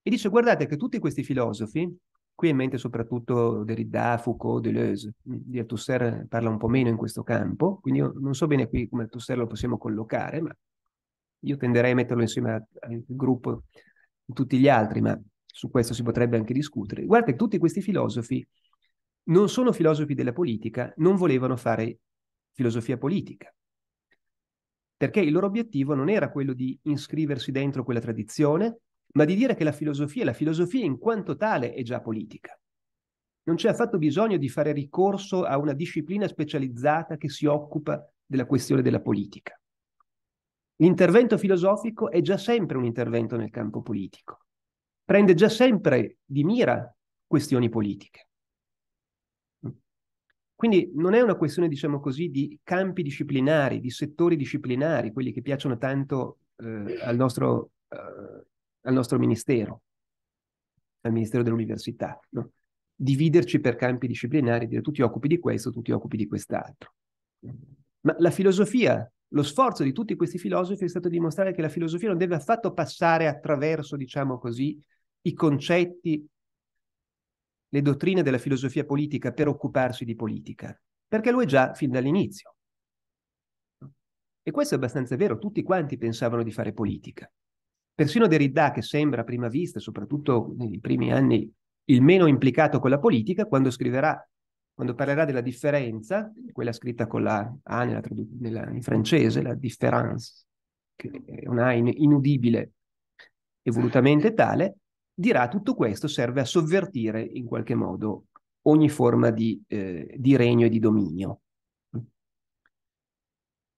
e dice guardate che tutti questi filosofi, qui in mente soprattutto Derrida, Foucault, Deleuze, di Althusser parla un po' meno in questo campo, quindi io non so bene qui come Althusser lo possiamo collocare, ma io tenderei a metterlo insieme al gruppo di tutti gli altri, ma su questo si potrebbe anche discutere. Guardate che tutti questi filosofi non sono filosofi della politica, non volevano fare filosofia politica perché il loro obiettivo non era quello di inscriversi dentro quella tradizione, ma di dire che la filosofia, la filosofia in quanto tale è già politica. Non c'è affatto bisogno di fare ricorso a una disciplina specializzata che si occupa della questione della politica. L'intervento filosofico è già sempre un intervento nel campo politico, prende già sempre di mira questioni politiche. Quindi non è una questione, diciamo così, di campi disciplinari, di settori disciplinari, quelli che piacciono tanto eh, al, nostro, eh, al, nostro, ministero, al ministero dell'università. No? Dividerci per campi disciplinari, dire tu ti occupi di questo, tu ti occupi di quest'altro. Ma la filosofia, lo sforzo di tutti questi filosofi è stato dimostrare che la filosofia non deve affatto passare attraverso, diciamo così, i concetti le dottrine della filosofia politica per occuparsi di politica, perché lo è già fin dall'inizio. E questo è abbastanza vero, tutti quanti pensavano di fare politica. Persino Derrida, che sembra a prima vista, soprattutto nei primi anni, il meno implicato con la politica, quando scriverà, quando parlerà della differenza, quella scritta con la A nella, nella, in francese, la différence, che è una A inudibile e volutamente tale, dirà tutto questo serve a sovvertire in qualche modo ogni forma di, eh, di regno e di dominio.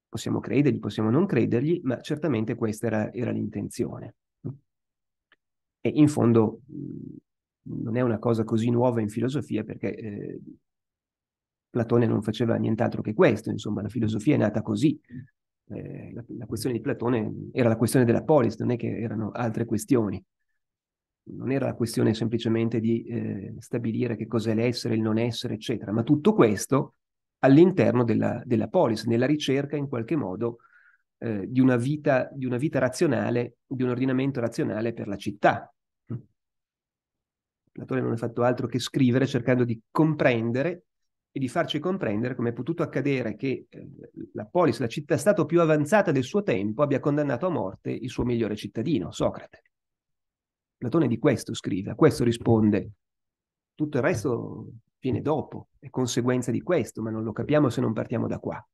Possiamo credergli, possiamo non credergli, ma certamente questa era, era l'intenzione. E in fondo non è una cosa così nuova in filosofia perché eh, Platone non faceva nient'altro che questo, insomma la filosofia è nata così. Eh, la, la questione di Platone era la questione della polis, non è che erano altre questioni non era la questione semplicemente di eh, stabilire che cos'è l'essere, il non essere, eccetera, ma tutto questo all'interno della, della polis, nella ricerca in qualche modo eh, di, una vita, di una vita razionale, di un ordinamento razionale per la città. Platone non ha fatto altro che scrivere cercando di comprendere e di farci comprendere come è potuto accadere che eh, la polis, la città-stato più avanzata del suo tempo, abbia condannato a morte il suo migliore cittadino, Socrate. Platone di questo scrive, a questo risponde. Tutto il resto viene dopo, è conseguenza di questo, ma non lo capiamo se non partiamo da qua.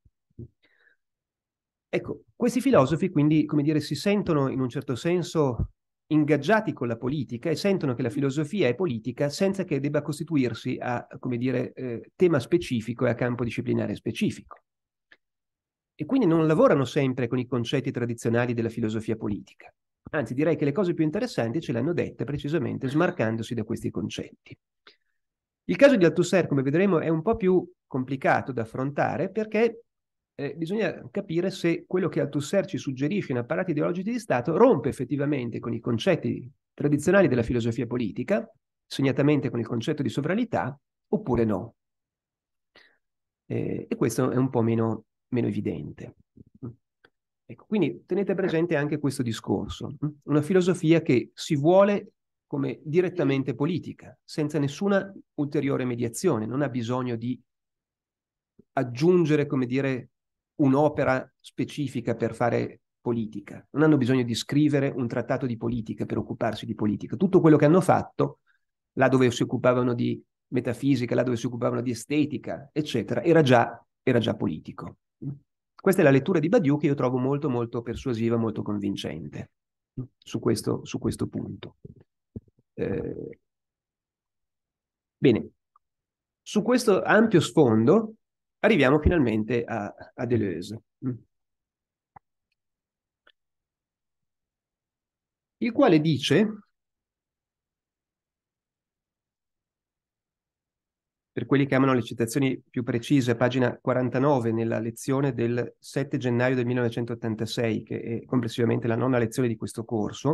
Ecco, questi filosofi quindi, come dire, si sentono in un certo senso ingaggiati con la politica e sentono che la filosofia è politica senza che debba costituirsi a, come dire, eh, tema specifico e a campo disciplinare specifico. E quindi non lavorano sempre con i concetti tradizionali della filosofia politica. Anzi, direi che le cose più interessanti ce le hanno dette precisamente smarcandosi da questi concetti. Il caso di Althusser, come vedremo, è un po' più complicato da affrontare perché eh, bisogna capire se quello che Althusser ci suggerisce in apparati ideologici di Stato rompe effettivamente con i concetti tradizionali della filosofia politica, segnatamente con il concetto di sovranità, oppure no. Eh, e questo è un po' meno, meno evidente. Ecco, quindi tenete eh. presente anche questo discorso, mm? una filosofia che si vuole come direttamente politica, senza nessuna ulteriore mediazione, non ha bisogno di aggiungere, come dire, un'opera specifica per fare politica, non hanno bisogno di scrivere un trattato di politica per occuparsi di politica. Tutto quello che hanno fatto, là dove si occupavano di metafisica, là dove si occupavano di estetica, eccetera, era già, era già politico. Questa è la lettura di Badiou che io trovo molto, molto persuasiva, molto convincente mm, su questo, su questo punto. Eh, bene, su questo ampio sfondo arriviamo finalmente a, a Deleuze. Mm. il quale dice per quelli che amano le citazioni più precise, pagina 49 nella lezione del 7 gennaio del 1986, che è complessivamente la nona lezione di questo corso.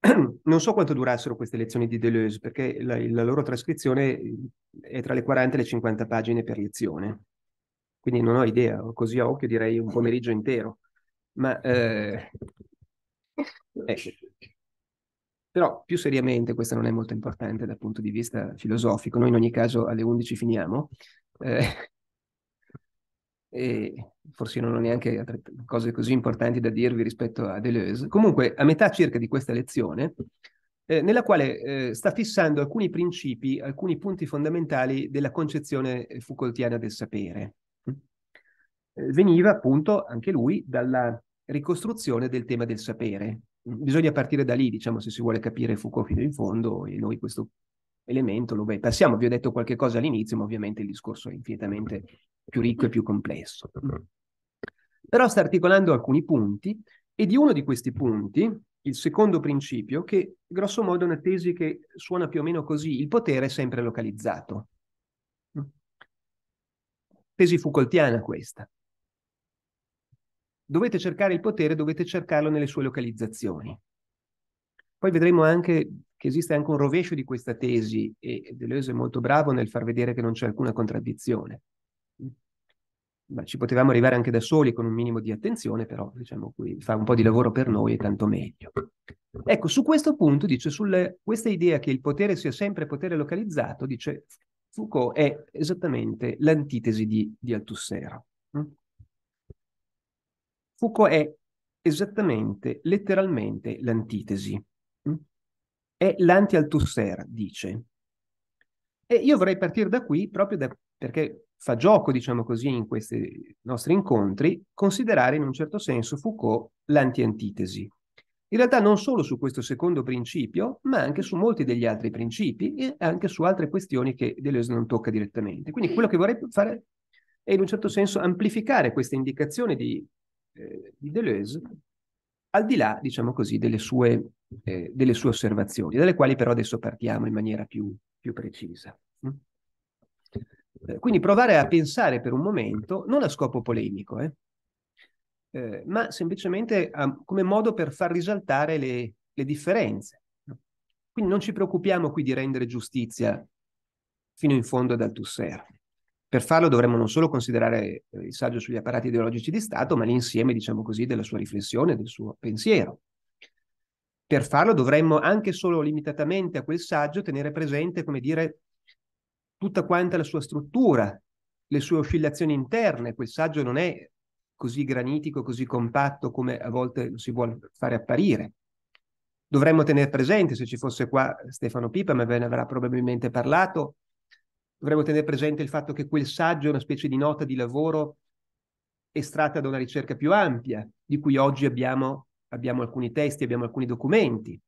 Non so quanto durassero queste lezioni di Deleuze, perché la, la loro trascrizione eh, è tra le 40 e le 50 pagine per lezione. Quindi non ho idea, così a occhio direi un pomeriggio intero. Ma eh, ecco. Però più seriamente, questa non è molto importante dal punto di vista filosofico, noi in ogni caso alle 11 finiamo, eh, e forse non ho neanche cose così importanti da dirvi rispetto a Deleuze. Comunque, a metà circa di questa lezione, eh, nella quale eh, sta fissando alcuni principi, alcuni punti fondamentali della concezione Foucaultiana del sapere. Eh, veniva appunto anche lui dalla ricostruzione del tema del sapere, bisogna partire da lì, diciamo, se si vuole capire Foucault fino in fondo e noi questo elemento lo passiamo. Vi ho detto qualche cosa all'inizio, ma ovviamente il discorso è infinitamente più ricco e più complesso. Però sta articolando alcuni punti e di uno di questi punti, il secondo principio, che grosso modo è una tesi che suona più o meno così, il potere è sempre localizzato. Tesi Foucaultiana questa dovete cercare il potere, dovete cercarlo nelle sue localizzazioni. Poi vedremo anche che esiste anche un rovescio di questa tesi e Deleuze è molto bravo nel far vedere che non c'è alcuna contraddizione. Ma ci potevamo arrivare anche da soli con un minimo di attenzione, però diciamo qui fa un po' di lavoro per noi e tanto meglio. Ecco, su questo punto, dice, su questa idea che il potere sia sempre potere localizzato, dice Foucault, è esattamente l'antitesi di, di Althusser. Foucault è esattamente, letteralmente, l'antitesi. Mm? È l'anti-Althusser, dice. E io vorrei partire da qui proprio da, perché fa gioco, diciamo così, in questi nostri incontri, considerare in un certo senso Foucault l'anti-antitesi. In realtà non solo su questo secondo principio, ma anche su molti degli altri principi e anche su altre questioni che Deleuze non tocca direttamente. Quindi quello che vorrei fare è in un certo senso amplificare questa indicazione di eh, di Deleuze, al di là, diciamo così, delle sue, eh, delle sue, osservazioni, dalle quali però adesso partiamo in maniera più, più precisa. Mm? Eh, quindi provare a pensare per un momento, non a scopo polemico, eh, eh, ma semplicemente a, come modo per far risaltare le, le, differenze. Quindi non ci preoccupiamo qui di rendere giustizia fino in fondo ad Althusser. Per farlo dovremmo non solo considerare eh, il saggio sugli apparati ideologici di Stato, ma l'insieme, diciamo così, della sua riflessione, del suo pensiero. Per farlo dovremmo anche solo limitatamente a quel saggio tenere presente, come dire, tutta quanta la sua struttura, le sue oscillazioni interne. Quel saggio non è così granitico, così compatto come a volte lo si vuole fare apparire. Dovremmo tenere presente, se ci fosse qua Stefano Pipa, ma ve ne avrà probabilmente parlato, dovremmo tenere presente il fatto che quel saggio è una specie di nota di lavoro estratta da una ricerca più ampia, di cui oggi abbiamo, abbiamo alcuni testi, abbiamo alcuni documenti.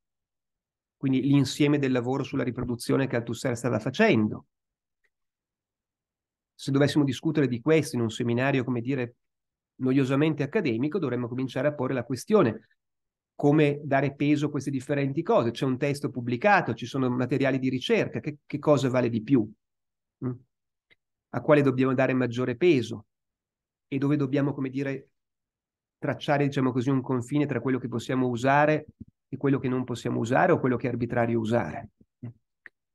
Quindi l'insieme del lavoro sulla riproduzione che Althusser stava facendo. Se dovessimo discutere di questo in un seminario, come dire, noiosamente accademico, dovremmo cominciare a porre la questione come dare peso a queste differenti cose. C'è un testo pubblicato, ci sono materiali di ricerca, che, che cosa vale di più? Mm. a quale dobbiamo dare maggiore peso e dove dobbiamo, come dire, tracciare, diciamo così, un confine tra quello che possiamo usare e quello che non possiamo usare o quello che è arbitrario usare. Mm.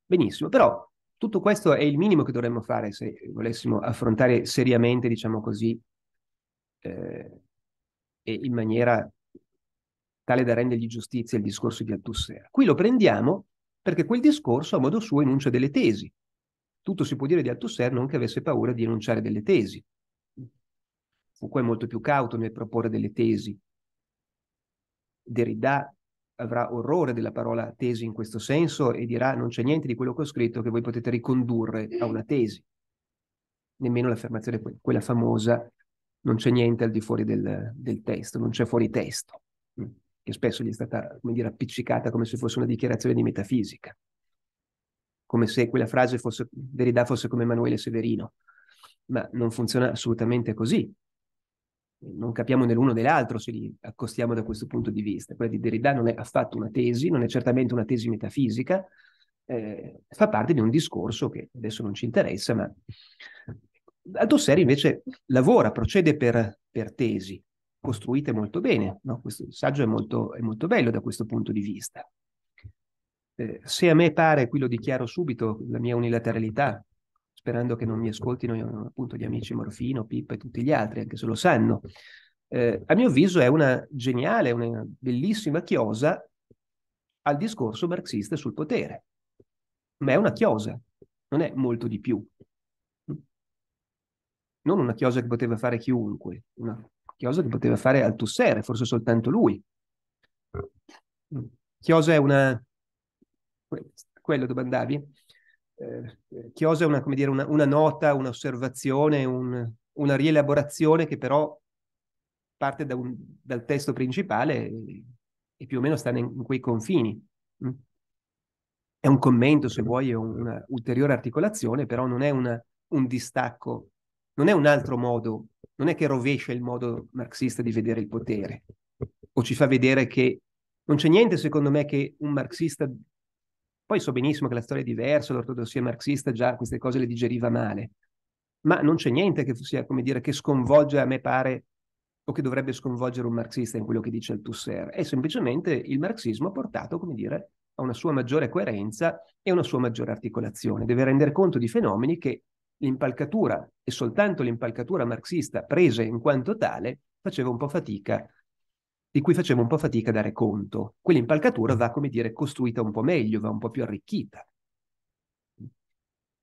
Benissimo, però tutto questo è il minimo che dovremmo fare se volessimo affrontare seriamente, diciamo così, eh, e in maniera tale da rendergli giustizia il discorso di Althusser. Qui lo prendiamo perché quel discorso a modo suo enuncia delle tesi, tutto si può dire di Althusser non che avesse paura di enunciare delle tesi. Foucault è molto più cauto nel proporre delle tesi. Derrida avrà orrore della parola tesi in questo senso e dirà non c'è niente di quello che ho scritto che voi potete ricondurre a una tesi. Nemmeno l'affermazione, quella famosa, non c'è niente al di fuori del, del testo, non c'è fuori testo, mm. che spesso gli è stata, come dire, appiccicata come se fosse una dichiarazione di metafisica come se quella frase fosse, Derrida fosse come Emanuele Severino, ma non funziona assolutamente così. Non capiamo né l'uno né l'altro se li accostiamo da questo punto di vista. Quella di Derrida non è affatto una tesi, non è certamente una tesi metafisica, eh, fa parte di un discorso che adesso non ci interessa, ma Aldosseri invece lavora, procede per, per tesi, costruite molto bene. No? Questo saggio è molto, è molto bello da questo punto di vista. Eh, se a me pare, qui lo dichiaro subito, la mia unilateralità, sperando che non mi ascoltino appunto gli amici Morfino, Pippa e tutti gli altri, anche se lo sanno, eh, a mio avviso è una geniale, una bellissima chiosa al discorso marxista sul potere. Ma è una chiosa, non è molto di più. Non una chiosa che poteva fare chiunque, una chiosa che poteva fare Althusser, forse soltanto lui. Chiosa è una quello domandavi? Eh, eh Chiosa è una, dire, una, una nota, un'osservazione, un, una rielaborazione che però parte da un, dal testo principale e, più o meno sta in, in quei confini. Mm? È un commento, se vuoi, è un'ulteriore articolazione, però non è una, un distacco, non è un altro modo, non è che rovescia il modo marxista di vedere il potere o ci fa vedere che non c'è niente, secondo me, che un marxista poi so benissimo che la storia è diversa, l'ortodossia marxista già queste cose le digeriva male, ma non c'è niente che sia, come dire, che sconvolge a me pare o che dovrebbe sconvolgere un marxista in quello che dice il Tusser. È semplicemente il marxismo portato, come dire, a una sua maggiore coerenza e una sua maggiore articolazione. Deve rendere conto di fenomeni che l'impalcatura e soltanto l'impalcatura marxista presa in quanto tale faceva un po' fatica di cui facevo un po' fatica a dare conto. Quell'impalcatura mm. va, come dire, costruita un po' meglio, va un po' più arricchita.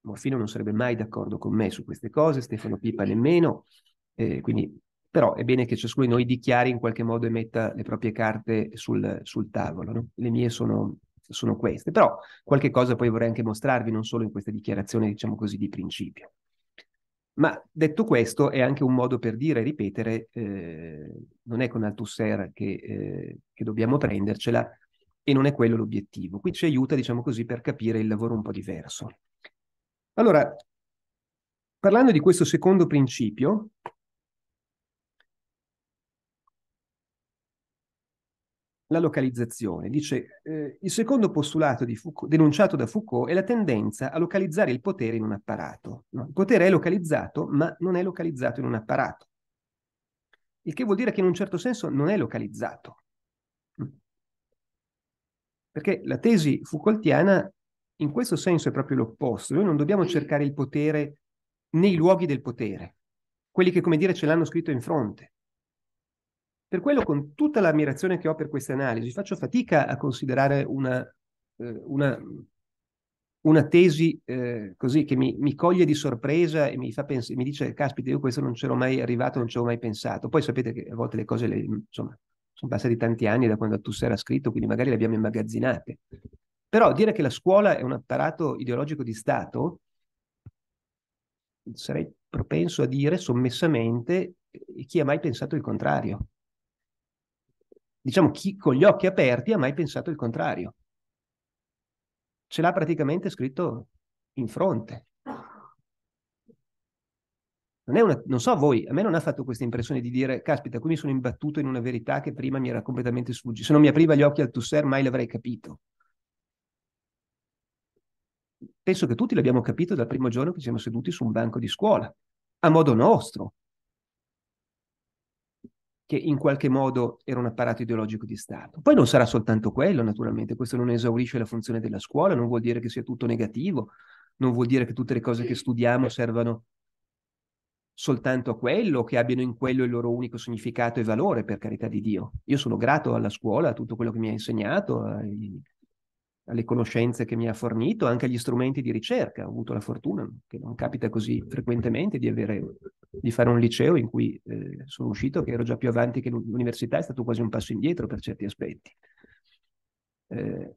Morfino non sarebbe mai d'accordo con me su queste cose, Stefano Pipa nemmeno, eh, quindi, però è bene che ciascuno di noi dichiari in qualche modo e metta le proprie carte sul, sul tavolo. No? Le mie sono, sono queste, però qualche cosa poi vorrei anche mostrarvi, non solo in questa dichiarazione, diciamo così, di principio. Ma detto questo, è anche un modo per dire e ripetere, eh, non è con Althusser che, eh, che, dobbiamo prendercela e non è quello l'obiettivo. Qui ci aiuta, diciamo così, per capire il lavoro un po' diverso. Allora, parlando di questo secondo principio, la localizzazione. Dice, eh, il secondo postulato di Foucault, denunciato da Foucault è la tendenza a localizzare il potere in un apparato. No? Il potere è localizzato, ma non è localizzato in un apparato. Il che vuol dire che in un certo senso non è localizzato. Mm. Perché la tesi Foucaultiana in questo senso è proprio l'opposto. Noi non dobbiamo cercare il potere nei luoghi del potere, quelli che, come dire, ce l'hanno scritto in fronte. Per quello, con tutta l'ammirazione che ho per queste analisi, faccio fatica a considerare una, eh, una, una tesi eh, così che mi, mi, coglie di sorpresa e mi, fa pens- mi dice, caspita, io questo non c'ero mai arrivato, non ci avevo mai pensato. Poi sapete che a volte le cose, le, insomma, sono passati tanti anni da quando tu si era scritto, quindi magari le abbiamo immagazzinate. Però dire che la scuola è un apparato ideologico di Stato, sarei propenso a dire sommessamente eh, chi ha mai pensato il contrario diciamo, chi con gli occhi aperti ha mai pensato il contrario. Ce l'ha praticamente scritto in fronte. Non, una, non, so voi, a me non ha fatto questa impressione di dire, caspita, qui mi sono imbattuto in una verità che prima mi era completamente sfuggita. Se non mi apriva gli occhi al Tusser mai l'avrei capito. Penso che tutti l'abbiamo capito dal primo giorno che siamo seduti su un banco di scuola, a modo nostro, che in qualche modo era un apparato ideologico di Stato. Poi non sarà soltanto quello, naturalmente, questo non esaurisce la funzione della scuola, non vuol dire che sia tutto negativo, non vuol dire che tutte le cose che studiamo servano soltanto a quello, che abbiano in quello il loro unico significato e valore, per carità di Dio. Io sono grato alla scuola, a tutto quello che mi ha insegnato, ai, alle conoscenze che mi ha fornito, anche agli strumenti di ricerca. Ho avuto la fortuna, che non capita così frequentemente, di, avere, di fare un liceo in cui eh, sono uscito, che ero già più avanti che l'università, è stato quasi un passo indietro per certi aspetti. Eh,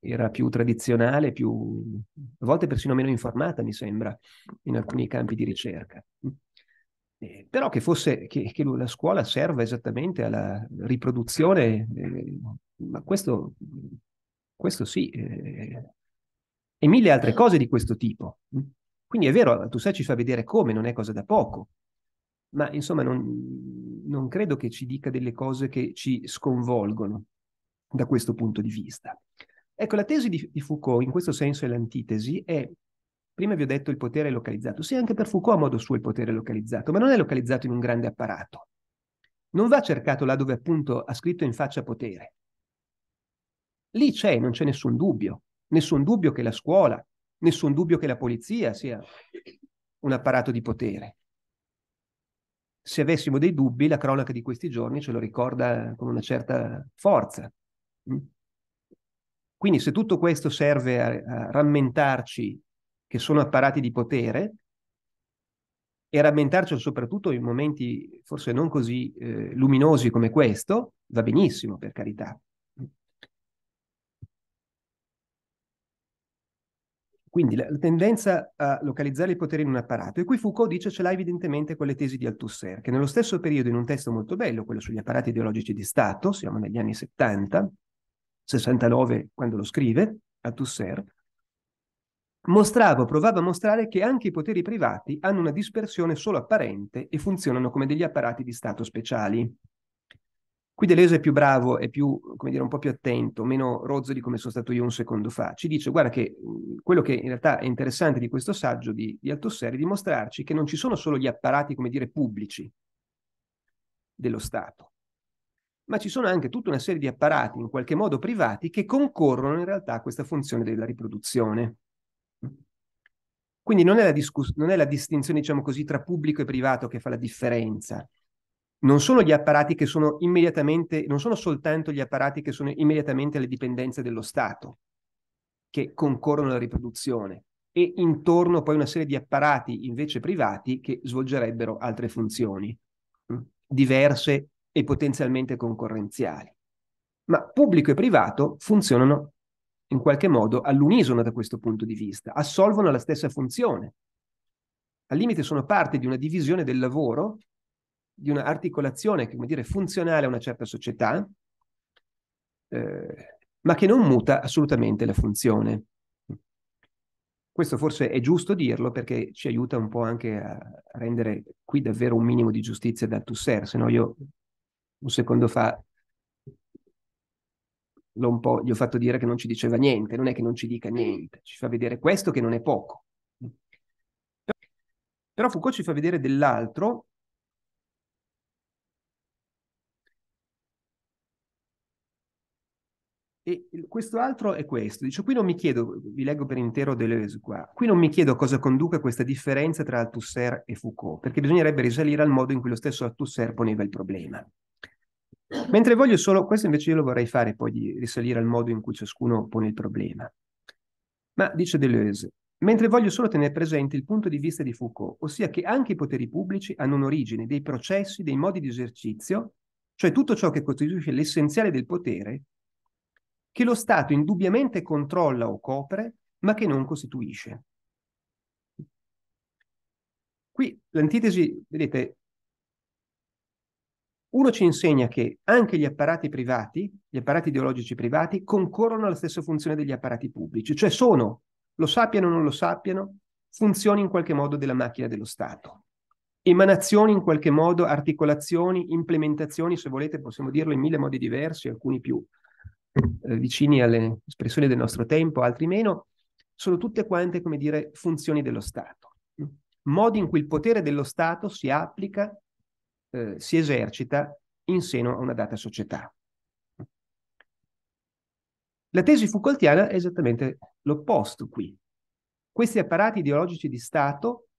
era più tradizionale, più, a volte persino meno informata, mi sembra, in alcuni campi di ricerca. Eh, però che, fosse, che, che la scuola serva esattamente alla riproduzione, eh, ma questo questo sì. Eh, e mille altre cose di questo tipo. Quindi è vero, tu sai ci fa vedere come, non è cosa da poco. Ma insomma, non, non credo che ci dica delle cose che ci sconvolgono da questo punto di vista. Ecco, la tesi di, di Foucault in questo senso è l'antitesi, è Prima vi ho detto il potere localizzato. Sì, anche per Foucault a modo suo il potere è localizzato, ma non è localizzato in un grande apparato. Non va cercato là dove appunto ha scritto in faccia potere, Lì c'è, non c'è nessun dubbio, nessun dubbio che la scuola, nessun dubbio che la polizia sia un apparato di potere. Se avessimo dei dubbi, la cronaca di questi giorni ce lo ricorda con una certa forza. Mm? Quindi se tutto questo serve a, a rammentarci che sono apparati di potere, e rammentarcelo soprattutto in momenti forse non così eh, luminosi come questo, va benissimo per carità, Quindi la, la, tendenza a localizzare il potere in un apparato, e qui Foucault dice ce l'ha evidentemente con le tesi di Althusser, che nello stesso periodo in un testo molto bello, quello sugli apparati ideologici di Stato, siamo negli anni 70, 69 quando lo scrive, Althusser, mostrava, provava a mostrare che anche i poteri privati hanno una dispersione solo apparente e funzionano come degli apparati di Stato speciali. Qui Deleuze è più bravo, è più, come dire, un po' più attento, meno rozzo di come sono stato io un secondo fa. Ci dice, guarda che mhmm, quello che in realtà è interessante di questo saggio di, di Altosserri è dimostrarci che non ci sono solo gli apparati, come dire, pubblici dello Stato, ma ci sono anche tutta una serie di apparati, in qualche modo privati, che concorrono in realtà a questa funzione della riproduzione. Quindi non è la, discuss- non è la distinzione, diciamo così, tra pubblico e privato che fa la differenza, non sono gli apparati che sono immediatamente, non sono soltanto gli apparati che sono immediatamente alle dipendenze dello Stato che concorrono alla riproduzione e intorno poi una serie di apparati invece privati che svolgerebbero altre funzioni mm, diverse e potenzialmente concorrenziali. Ma pubblico e privato funzionano in qualche modo all'unisono da questo punto di vista, assolvono la stessa funzione. Al limite sono parte di una divisione del lavoro di un'articolazione, come dire, funzionale a una certa società, eh, ma che non muta assolutamente la funzione. Questo forse è giusto dirlo perché ci aiuta un po' anche a rendere qui davvero un minimo di giustizia dal Tusser, se no io un secondo fa l'ho un po', gli ho fatto dire che non ci diceva niente, non è che non ci dica niente, ci fa vedere questo che non è poco. Però Foucault ci fa vedere dell'altro E questo altro è questo. Dice, qui non mi chiedo, vi leggo per intero Deleuze qua, qui non mi chiedo cosa conduca questa differenza tra Althusser e Foucault, perché bisognerebbe risalire al modo in cui lo stesso Althusser poneva il problema. Mentre voglio solo, questo invece io lo vorrei fare poi di risalire al modo in cui ciascuno pone il problema. Ma dice Deleuze, mentre voglio solo tenere presente il punto di vista di Foucault, ossia che anche i poteri pubblici hanno un'origine, dei processi, dei modi di esercizio, cioè tutto ciò che costituisce l'essenziale del potere che lo Stato indubbiamente controlla o copre, ma che non costituisce. Qui l'antitesi, vedete, uno ci insegna che anche gli apparati privati, gli apparati ideologici privati, concorrono alla stessa funzione degli apparati pubblici, cioè sono, lo sappiano o non lo sappiano, funzioni in qualche modo della macchina dello Stato. Emanazioni in qualche modo, articolazioni, implementazioni, se volete possiamo dirlo in mille modi diversi, alcuni più eh, vicini alle espressioni del nostro tempo, altri meno, sono tutte quante, come dire, funzioni dello Stato, modi in cui il potere dello Stato si applica, eh, si esercita in seno a una data società. La tesi Foucaultiana è esattamente l'opposto qui. Questi apparati ideologici di Stato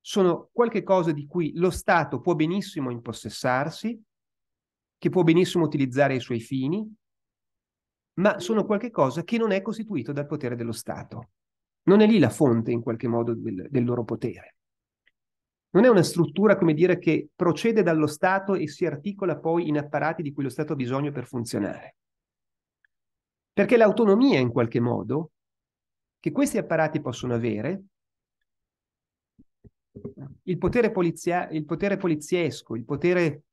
sono qualche cosa di cui lo Stato può benissimo impossessarsi, che può benissimo utilizzare i suoi fini, ma sono qualcosa che non è costituito dal potere dello Stato. Non è lì la fonte, in qualche modo, del, del loro potere. Non è una struttura, come dire, che procede dallo Stato e si articola poi in apparati di cui lo Stato ha bisogno per funzionare. Perché l'autonomia, in qualche modo, che questi apparati possono avere, il potere, polizia- il potere poliziesco, il potere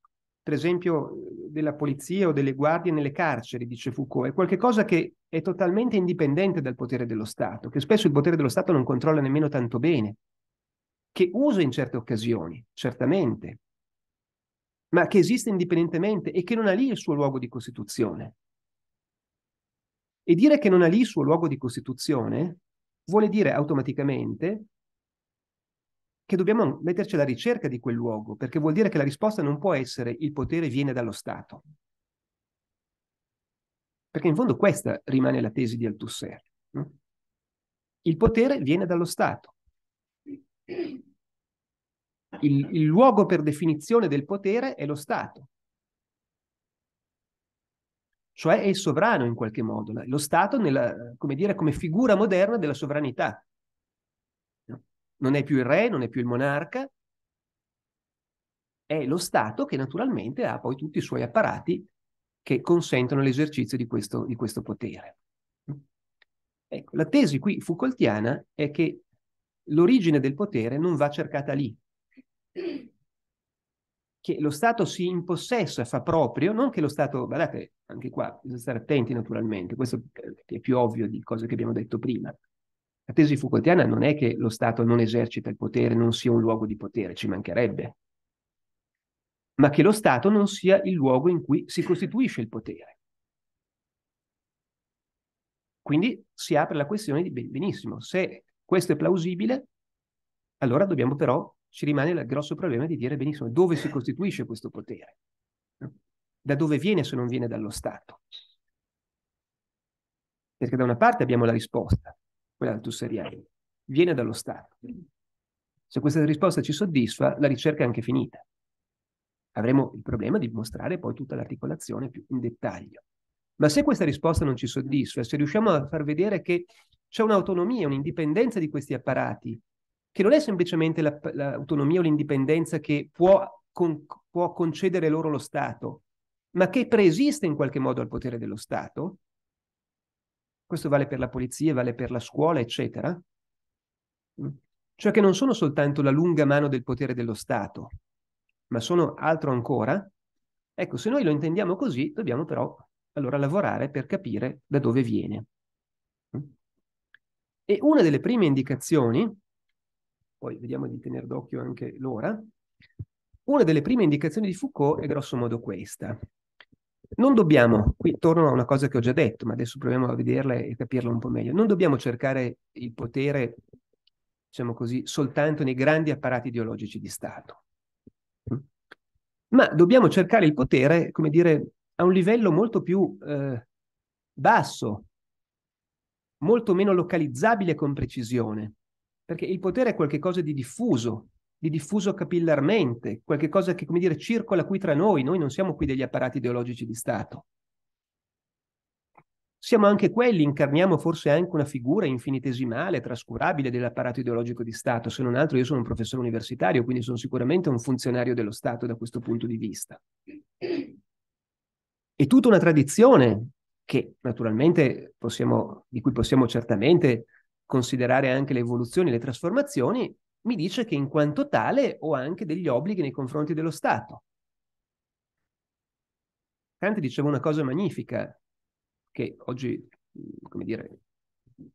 per esempio, della polizia o delle guardie nelle carceri, dice Foucault, è qualcosa che è totalmente indipendente dal potere dello Stato, che spesso il potere dello Stato non controlla nemmeno tanto bene, che usa in certe occasioni, certamente, ma che esiste indipendentemente e che non ha lì il suo luogo di costituzione. E dire che non ha lì il suo luogo di costituzione vuole dire automaticamente che dobbiamo metterci alla ricerca di quel luogo, perché vuol dire che la risposta non può essere il potere viene dallo Stato. Perché in fondo questa rimane la tesi di Althusser. No? Il potere viene dallo Stato. Il, il luogo per definizione del potere è lo Stato. Cioè è il sovrano in qualche modo, lo Stato nella, come, dire, come figura moderna della sovranità non è più il re, non è più il monarca, è lo Stato che naturalmente ha poi tutti i suoi apparati che consentono l'esercizio di questo, di questo potere. Ecco, la tesi qui Foucaultiana è che l'origine del potere non va cercata lì, che lo Stato si impossessa, fa proprio, non che lo Stato, guardate, anche qua bisogna stare attenti naturalmente, questo eh, è più ovvio di cose che abbiamo detto prima, la tesi Foucaultiana non è che lo Stato non esercita il potere, non sia un luogo di potere, ci mancherebbe, ma che lo Stato non sia il luogo in cui si costituisce il potere. Quindi si apre la questione di benissimo, se questo è plausibile, allora dobbiamo però, ci rimane il grosso problema di dire benissimo dove si costituisce questo potere, da dove viene se non viene dallo Stato. Perché da una parte abbiamo la risposta, quella del tuo seriale, viene dallo Stato. Se questa risposta ci soddisfa, la ricerca è anche finita. Avremo il problema di mostrare poi tutta l'articolazione più in dettaglio. Ma se questa risposta non ci soddisfa, se riusciamo a far vedere che c'è un'autonomia, un'indipendenza di questi apparati, che non è semplicemente l'autonomia o l'indipendenza che può, con, può concedere loro lo Stato, ma che preesiste in qualche modo al potere dello Stato, questo vale per la polizia, vale per la scuola, eccetera. Mm. Cioè che non sono soltanto la lunga mano del potere dello Stato, ma sono altro ancora. Ecco, se noi lo intendiamo così, dobbiamo però allora lavorare per capire da dove viene. Mm. E una delle prime indicazioni, poi vediamo di tenere d'occhio anche l'ora, una delle prime indicazioni di Foucault è grossomodo questa, non dobbiamo, qui torno a una cosa che ho già detto, ma adesso proviamo a vederla e capirla un po' meglio, non dobbiamo cercare il potere, diciamo così, soltanto nei grandi apparati ideologici di Stato, mm? ma dobbiamo cercare il potere, come dire, a un livello molto più eh, basso, molto meno localizzabile con precisione, perché il potere è qualcosa di diffuso, di diffuso capillarmente, qualcosa che, come dire, circola qui tra noi. Noi non siamo qui degli apparati ideologici di Stato. Siamo anche quelli, incarniamo forse anche una figura infinitesimale, trascurabile dell'apparato ideologico di Stato. Se non altro io sono un professore universitario, quindi sono sicuramente un funzionario dello Stato da questo punto di vista. È tutta una tradizione che naturalmente possiamo, di cui possiamo certamente considerare anche le evoluzioni, le trasformazioni, mi dice che in quanto tale ho anche degli obblighi nei confronti dello Stato. Kant diceva una cosa magnifica, che oggi, come dire,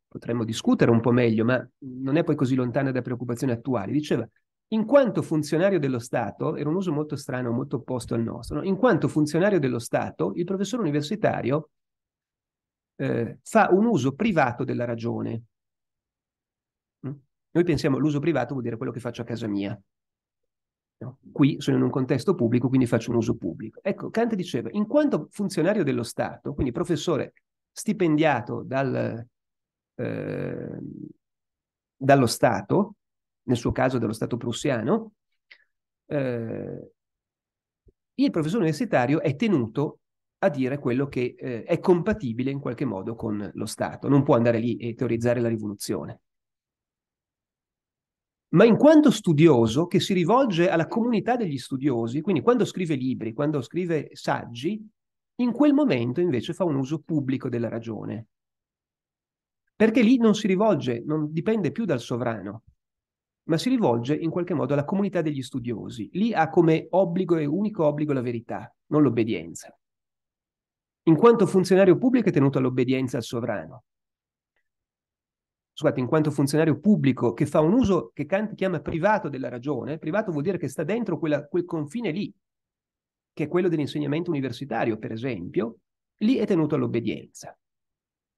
potremmo discutere un po' meglio, ma non è poi così lontana da preoccupazioni attuali. Diceva, in quanto funzionario dello Stato, era un uso molto strano, molto opposto al nostro, no? in quanto funzionario dello Stato, il professore universitario eh, fa un uso privato della ragione, noi pensiamo l'uso privato vuol dire quello che faccio a casa mia. No? Qui sono in un contesto pubblico, quindi faccio un uso pubblico. Ecco, Kant diceva, in quanto funzionario dello Stato, quindi professore stipendiato dal, eh, dallo Stato, nel suo caso dallo Stato prussiano, eh, il professore universitario è tenuto a dire quello che eh, è compatibile in qualche modo con lo Stato, non può andare lì e teorizzare la rivoluzione ma in quanto studioso che si rivolge alla comunità degli studiosi, quindi quando scrive libri, quando scrive saggi, in quel momento invece fa un uso pubblico della ragione. Perché lì non si rivolge, non dipende più dal sovrano, ma si rivolge in qualche modo alla comunità degli studiosi. Lì ha come obbligo e unico obbligo la verità, non l'obbedienza. In quanto funzionario pubblico è tenuto all'obbedienza al sovrano, scusate, in quanto funzionario pubblico che fa un uso che Kant chiama privato della ragione, privato vuol dire che sta dentro quella, quel confine lì, che è quello dell'insegnamento universitario, per esempio, lì è tenuto all'obbedienza.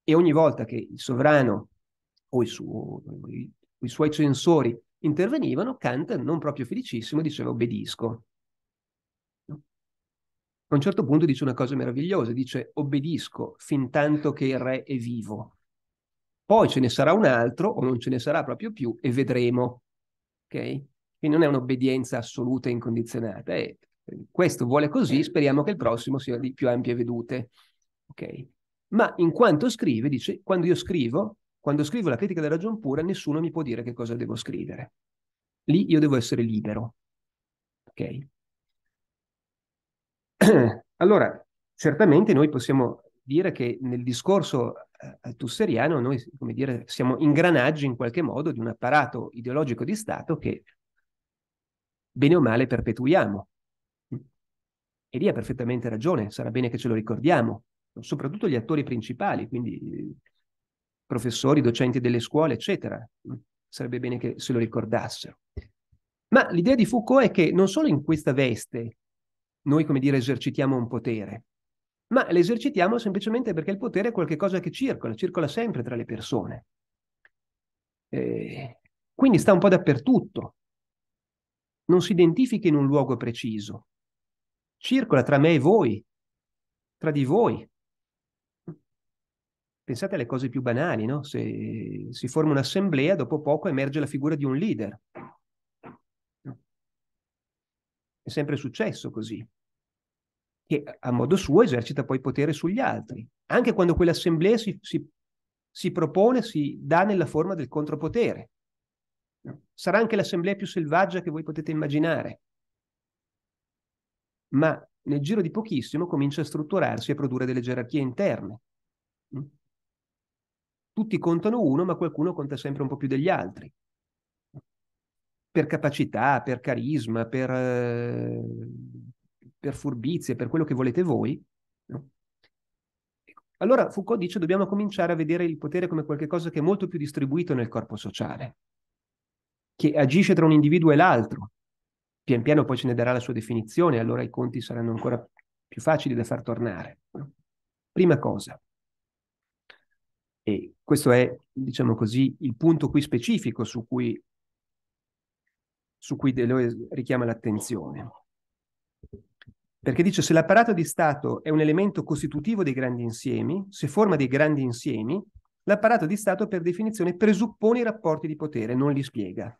E ogni volta che il sovrano o il suo, i, i suoi censori intervenivano, Kant, non proprio felicissimo, diceva obbedisco. A un certo punto dice una cosa meravigliosa, dice obbedisco fin tanto che il re è vivo poi ce ne sarà un altro o non ce ne sarà proprio più e vedremo. Okay? Quindi non è un'obbedienza assoluta e incondizionata, è eh, questo vuole così, speriamo che il prossimo sia di più ampie vedute. Okay? Ma in quanto scrive, dice, quando io scrivo, quando scrivo la critica della ragion pura, nessuno mi può dire che cosa devo scrivere. Lì io devo essere libero. Ok? Allora, certamente noi possiamo dire che nel discorso eh, eh, tusseriano, noi come dire, siamo ingranaggi in qualche modo di un apparato ideologico di Stato che bene o male perpetuiamo. Mm. E lì ha perfettamente ragione, sarà bene che ce lo ricordiamo, soprattutto gli attori principali, quindi professori, docenti delle scuole, eccetera. Mm. Sarebbe bene che se lo ricordassero. Ma l'idea di Foucault è che non solo in questa veste noi, come dire, esercitiamo un potere, ma le esercitiamo semplicemente perché il potere è qualcosa che circola, circola sempre tra le persone. Eh, quindi sta un po' dappertutto, non si identifica in un luogo preciso, circola tra me e voi, tra di voi. Pensate alle cose più banali, no? Se si forma un'assemblea, dopo poco emerge la figura di un leader. È sempre successo così che a modo suo esercita poi potere sugli altri, anche quando quell'assemblea si, si, si propone, si dà nella forma del contropotere. Sarà anche l'assemblea più selvaggia che voi potete immaginare, ma nel giro di pochissimo comincia a strutturarsi e a produrre delle gerarchie interne. Tutti contano uno, ma qualcuno conta sempre un po' più degli altri. Per capacità, per carisma, per eh, per furbizie, per quello che volete voi. No? Allora Foucault dice dobbiamo cominciare a vedere il potere come qualcosa che è molto più distribuito nel corpo sociale, che agisce tra un individuo e l'altro. Pian piano poi ce ne darà la sua definizione, allora i conti saranno ancora più facili da far tornare. No? Prima cosa, e questo è, diciamo così, il punto qui specifico su cui, su cui Deleuze richiama l'attenzione. Perché dice se l'apparato di Stato è un elemento costitutivo dei grandi insiemi, se forma dei grandi insiemi, l'apparato di Stato per definizione presuppone i rapporti di potere, non li spiega.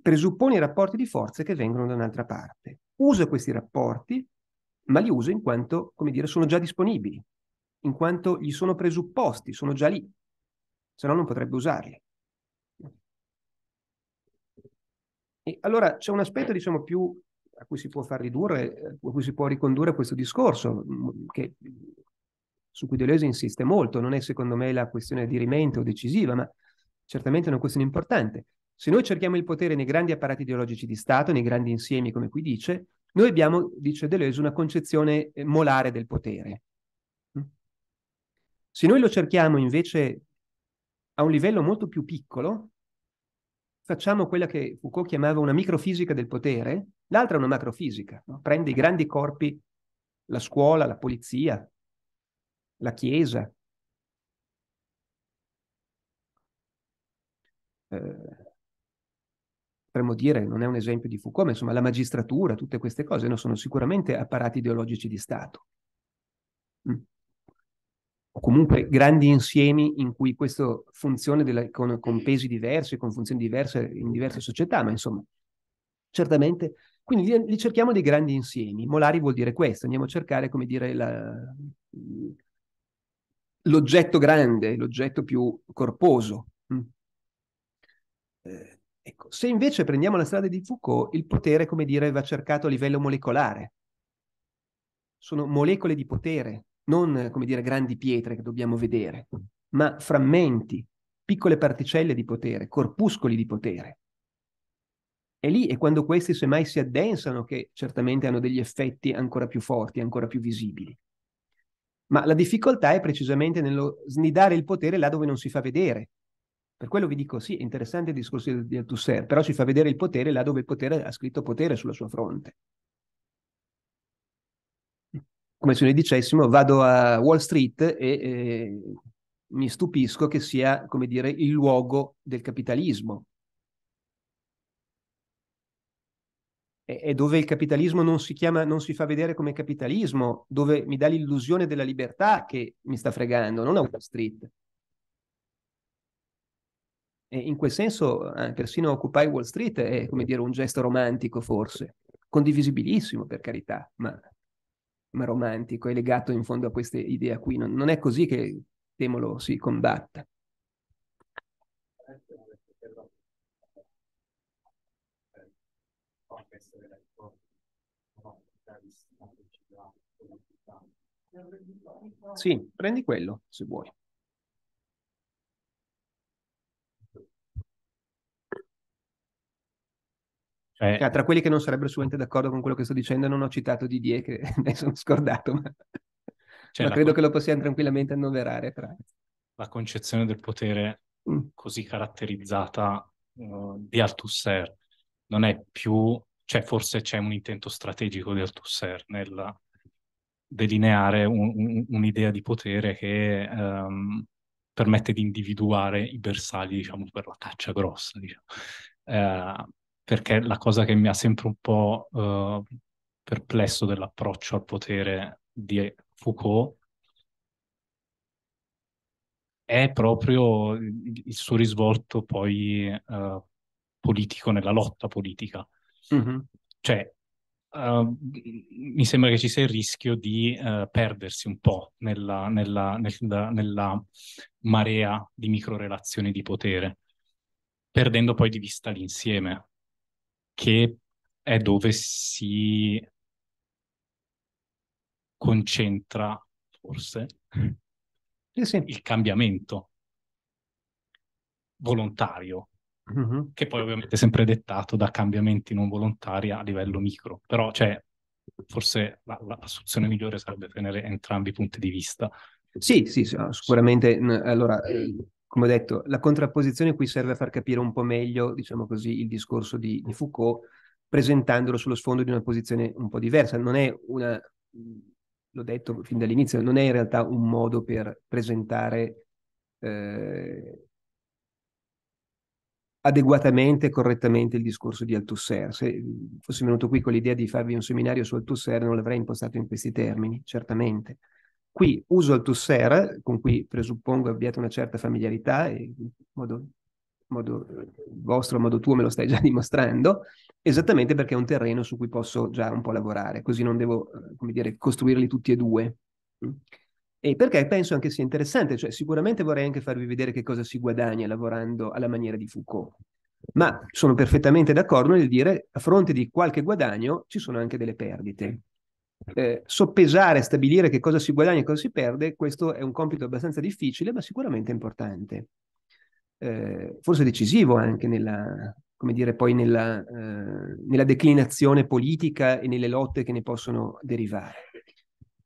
Presuppone i rapporti di forze che vengono da un'altra parte. Usa questi rapporti, ma li usa in quanto, come dire, sono già disponibili, in quanto gli sono presupposti, sono già lì, se no non potrebbe usarli. E allora c'è un aspetto, diciamo, più a cui si può far ridurre, eh, a cui si può ricondurre questo discorso, mm, che, su cui Deleuze insiste molto, non è secondo me la questione di rimente o decisiva, ma certamente è una questione importante. Se noi cerchiamo il potere nei grandi apparati ideologici di Stato, nei grandi insiemi, come qui dice, noi abbiamo, dice Deleuze, una concezione eh, molare del potere. Mm? Se noi lo cerchiamo invece a un livello molto più piccolo, facciamo quella che Foucault chiamava una microfisica del potere, l'altra è una macrofisica, no? prende i grandi corpi, la scuola, la polizia, la chiesa, eh, potremmo dire, non è un esempio di Foucault, ma insomma la magistratura, tutte queste cose no, sono sicuramente apparati ideologici di Stato. Mm o comunque grandi insiemi in cui questo funziona della, con, con, pesi diversi, con funzioni diverse in diverse società, ma insomma, certamente. Quindi li, li, cerchiamo dei grandi insiemi. Molari vuol dire questo, andiamo a cercare, come dire, la, l'oggetto grande, l'oggetto più corposo. Mm. Eh, ecco. Se invece prendiamo la strada di Foucault, il potere, come dire, va cercato a livello molecolare. Sono molecole di potere, non, come dire, grandi pietre che dobbiamo vedere, ma frammenti, piccole particelle di potere, corpuscoli di potere. E lì è quando questi semmai si addensano che certamente hanno degli effetti ancora più forti, ancora più visibili. Ma la difficoltà è precisamente nello snidare il potere là dove non si fa vedere. Per quello vi dico, sì, è interessante il discorso di Althusser, però si fa vedere il potere là dove il potere ha scritto potere sulla sua fronte come se lunedì dicessimo, vado a Wall Street e eh, mi stupisco che sia, come dire, il luogo del capitalismo. È, è dove il capitalismo non si chiama, non si fa vedere come capitalismo, dove mi dà l'illusione della libertà che mi sta fregando, non a Wall Street. E in quel senso, eh, persino Occupy Wall Street è, come dire, un gesto romantico forse, condivisibilissimo per carità, ma romantico, è legato in fondo a questa idea qui. Non, non è così che, temo, lo si combatta. Sì, prendi quello se vuoi. Cioè, cioè... tra eh, quelli che non sarebbero eh, assolutamente d'accordo con quello che sto dicendo, non ho citato Didier, che mi sono scordato, ma, cioè, ma credo con... che lo possiamo tranquillamente annoverare. Tra... La concezione del potere mm. così caratterizzata uh, di Althusser non è più, cioè forse c'è un intento strategico di Althusser nel delineare un, un, un'idea di potere che um, permette di individuare i bersagli, diciamo, per la caccia grossa, diciamo. Uh, perché la cosa che mi ha sempre un po' uh, perplesso dell'approccio al potere di Foucault è proprio il suo risvolto poi uh, politico nella lotta politica. Mm-hmm. Cioè, uh, mi sembra che ci sia il rischio di eh, perdersi un po' nella, nella, nella, nella marea di microrelazioni di potere, perdendo poi di vista l'insieme che è dove si concentra forse sì, sì. il cambiamento volontario, uh-huh. che poi ovviamente è sempre dettato da cambiamenti non volontari a livello micro, però cioè, forse la, la, la soluzione migliore sarebbe tenere entrambi i punti di vista. Sì, sì, ah, sicuramente. Allora, eh, come ho detto, la contrapposizione qui serve a far capire un po' meglio, diciamo così, il discorso di, di Foucault, presentandolo sullo sfondo di una posizione un po' diversa. Non è una, l'ho detto fin dall'inizio, non è in realtà un modo per presentare eh, adeguatamente e correttamente il discorso di Althusser. Se fossi venuto qui con l'idea di farvi un seminario su Althusser non l'avrei impostato in questi termini, certamente. Qui uso il Tusser, con cui presuppongo abbiate una certa familiarità, e in modo, modo eh, vostro, in modo tuo me lo stai già dimostrando, esattamente perché è un terreno su cui posso già un po' lavorare, così non devo, eh, come dire, costruirli tutti e due. Mm. E perché penso anche sia interessante, cioè sicuramente vorrei anche farvi vedere che cosa si guadagna lavorando alla maniera di Foucault. Ma sono perfettamente d'accordo nel dire a fronte di qualche guadagno ci sono anche delle perdite eh, soppesare, stabilire che cosa si guadagna e cosa si perde, questo è un compito abbastanza difficile, ma sicuramente importante. Eh, forse decisivo anche nella, come dire, poi nella, eh, nella, declinazione politica e nelle lotte che ne possono derivare.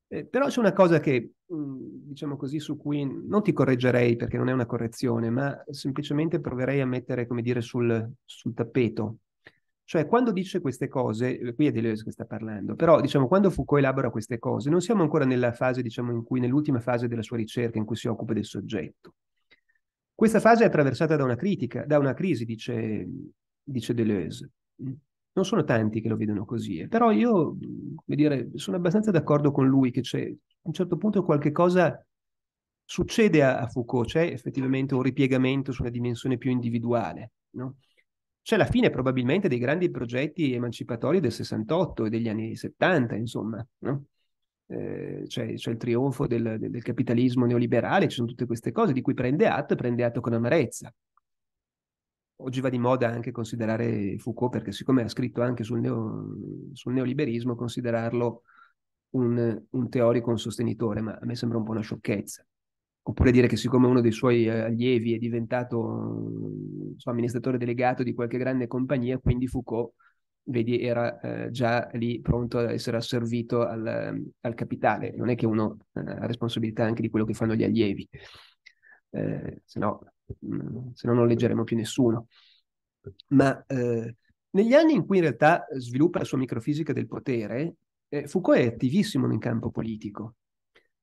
Eh, però c'è una cosa che, mm, diciamo così, su cui non ti correggerei perché non è una correzione, ma semplicemente proverei a mettere, come dire, sul, sul tappeto, cioè, quando dice queste cose, eh, qui è Deleuze che sta parlando, però diciamo, quando Foucault elabora queste cose, non siamo ancora nella fase, diciamo, in cui, nell'ultima fase della sua ricerca in cui si occupa del soggetto. Questa fase è attraversata da una critica, da una crisi, dice, dice Deleuze. Mm. Non sono tanti che lo vedono così, eh. però io, mm, come dire, sono abbastanza d'accordo con lui che c'è, a un certo punto qualche cosa succede a, a Foucault, c'è effettivamente un ripiegamento su una dimensione più individuale, no? C'è la fine probabilmente dei grandi progetti emancipatori del 68 e degli anni 70, insomma, no? Eh, c'è, c'è, il trionfo del, del, del, capitalismo neoliberale, ci sono tutte queste cose di cui prende atto e prende atto con amarezza. Oggi va di moda anche considerare Foucault, perché siccome ha scritto anche sul, neo, sul neoliberismo, considerarlo un, un teorico, un sostenitore, ma a me sembra un po' una sciocchezza oppure dire che siccome uno dei suoi eh, allievi è diventato mm, so, amministratore delegato di qualche grande compagnia, quindi Foucault vedi, era eh, già lì pronto ad essere asservito al, al capitale. Non è che uno eh, ha responsabilità anche di quello che fanno gli allievi, eh, se, no, mm, se no non leggeremo più nessuno. Ma eh, negli anni in cui in realtà sviluppa la sua microfisica del potere, eh, Foucault è attivissimo nel campo politico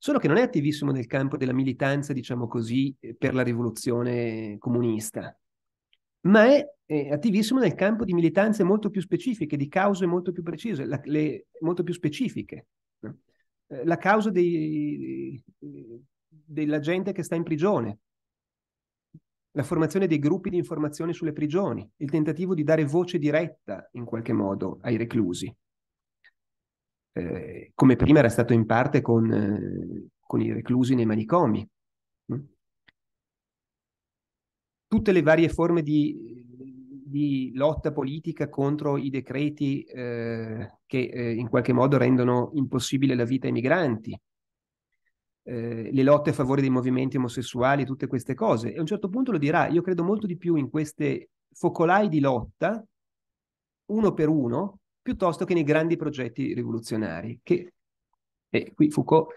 solo che non è attivissimo nel campo della militanza, diciamo così, eh, per la rivoluzione comunista, ma è, è attivismo nel campo di militanze molto più specifiche, di cause molto più precise, la, le, molto più specifiche. No? Eh, la causa dei, eh, della gente che sta in prigione, la formazione dei gruppi di informazione sulle prigioni, il tentativo di dare voce diretta in qualche modo ai reclusi. Eh, come prima era stato in parte con, eh, con i reclusi nei manicomi. Mm? Tutte le varie forme di, di lotta politica contro i decreti eh, che eh, in qualche modo rendono impossibile la vita ai migranti, eh, le lotte a favore dei movimenti omosessuali, tutte queste cose. E a un certo punto lo dirà, io credo molto di più in queste focolai di lotta, uno per uno, piuttosto che nei grandi progetti rivoluzionari. Che, e qui Foucault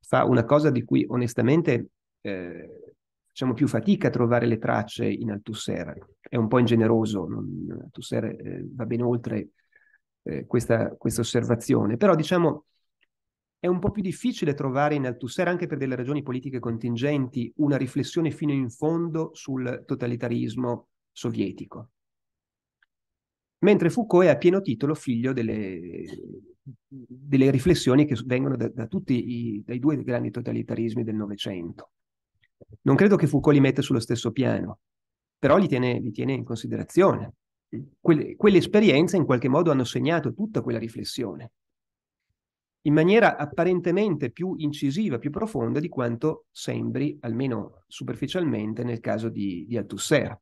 fa una cosa di cui onestamente eh, facciamo più fatica a trovare le tracce in Althusser. È un po' ingeneroso, non, Althusser eh, va ben oltre eh, questa, questa osservazione, però diciamo è un po' più difficile trovare in Althusser, anche per delle ragioni politiche contingenti, una riflessione fino in fondo sul totalitarismo sovietico mentre Foucault è a pieno titolo figlio delle, delle riflessioni che vengono da, da tutti i, dai due grandi totalitarismi del Novecento. Non credo che Foucault li metta sullo stesso piano, però li tiene, li tiene in considerazione. Quelle, quelle esperienze in qualche modo hanno segnato tutta quella riflessione in maniera apparentemente più incisiva, più profonda di quanto sembri, almeno superficialmente, nel caso di, di Althusser.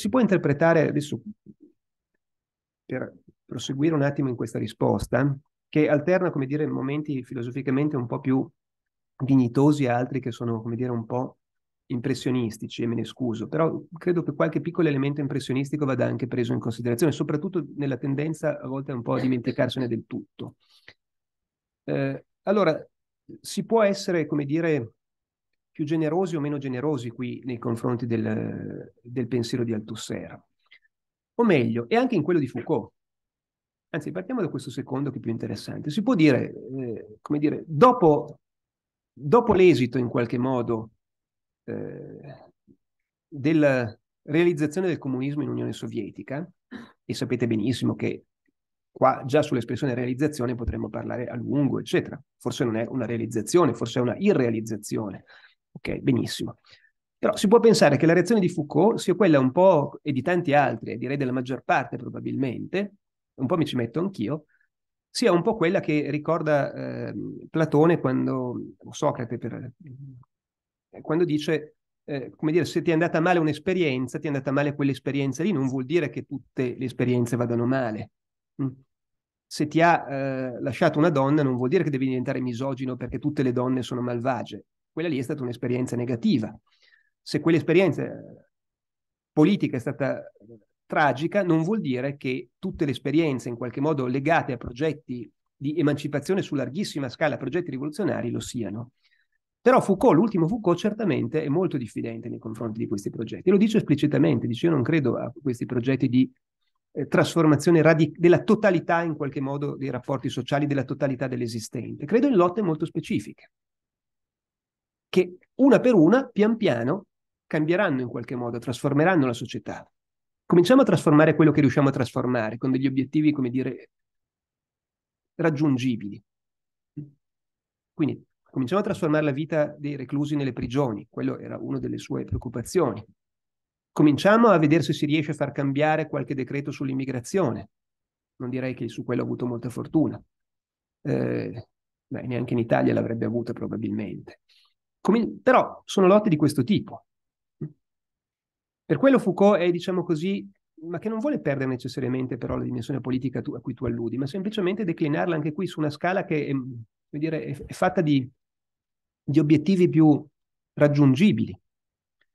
si può interpretare adesso per proseguire un attimo in questa risposta che alterna come dire momenti filosoficamente un po' più dignitosi e altri che sono come dire un po' impressionistici e me ne scuso però credo che qualche piccolo elemento impressionistico vada anche preso in considerazione soprattutto nella tendenza a volte un po' a dimenticarsene del tutto eh, allora si può essere come dire più generosi o meno generosi qui nei confronti del, del pensiero di Althusser. O meglio, e anche in quello di Foucault. Anzi, partiamo da questo secondo che è più interessante. Si può dire, eh, come dire, dopo, dopo, l'esito in qualche modo eh, della realizzazione del comunismo in Unione Sovietica, e sapete benissimo che qua già sull'espressione realizzazione potremmo parlare a lungo, eccetera. Forse non è una realizzazione, forse è una irrealizzazione. Ok, benissimo. Però si può pensare che la reazione di Foucault sia quella un po', e di tanti altri, direi della maggior parte probabilmente, un po' mi ci metto anch'io, sia un po' quella che ricorda eh, Platone quando, o Socrate per, eh, quando dice, eh, come dire, se ti è andata male un'esperienza, ti è andata male quell'esperienza lì, non vuol dire che tutte le esperienze vadano male. Mm. Se ti ha eh, lasciato una donna non vuol dire che devi diventare misogino perché tutte le donne sono malvagie quella lì è stata un'esperienza negativa. Se quell'esperienza eh, politica è stata tragica, non vuol dire che tutte le esperienze in qualche modo legate a progetti di emancipazione su larghissima scala, progetti rivoluzionari, lo siano. Però Foucault, l'ultimo Foucault, certamente è molto diffidente nei confronti di questi progetti. E lo dice esplicitamente, dice io non credo a questi progetti di eh, trasformazione radic- della totalità, in qualche modo, dei rapporti sociali, della totalità dell'esistente. Credo in lotte molto specifiche che una per una, pian piano, cambieranno in qualche modo, trasformeranno la società. Cominciamo a trasformare quello che riusciamo a trasformare con degli obiettivi, come dire, raggiungibili. Quindi cominciamo a trasformare la vita dei reclusi nelle prigioni, quello era una delle sue preoccupazioni. Cominciamo a vedere se si riesce a far cambiare qualche decreto sull'immigrazione. Non direi che su quello ha avuto molta fortuna. Eh, beh, neanche in Italia l'avrebbe avuta probabilmente. Com- però sono lotte di questo tipo. Per quello Foucault è, diciamo così, ma che non vuole perdere necessariamente però la dimensione politica tu- a cui tu alludi, ma semplicemente declinarla anche qui su una scala che è, dire, è, è fatta di, di obiettivi più raggiungibili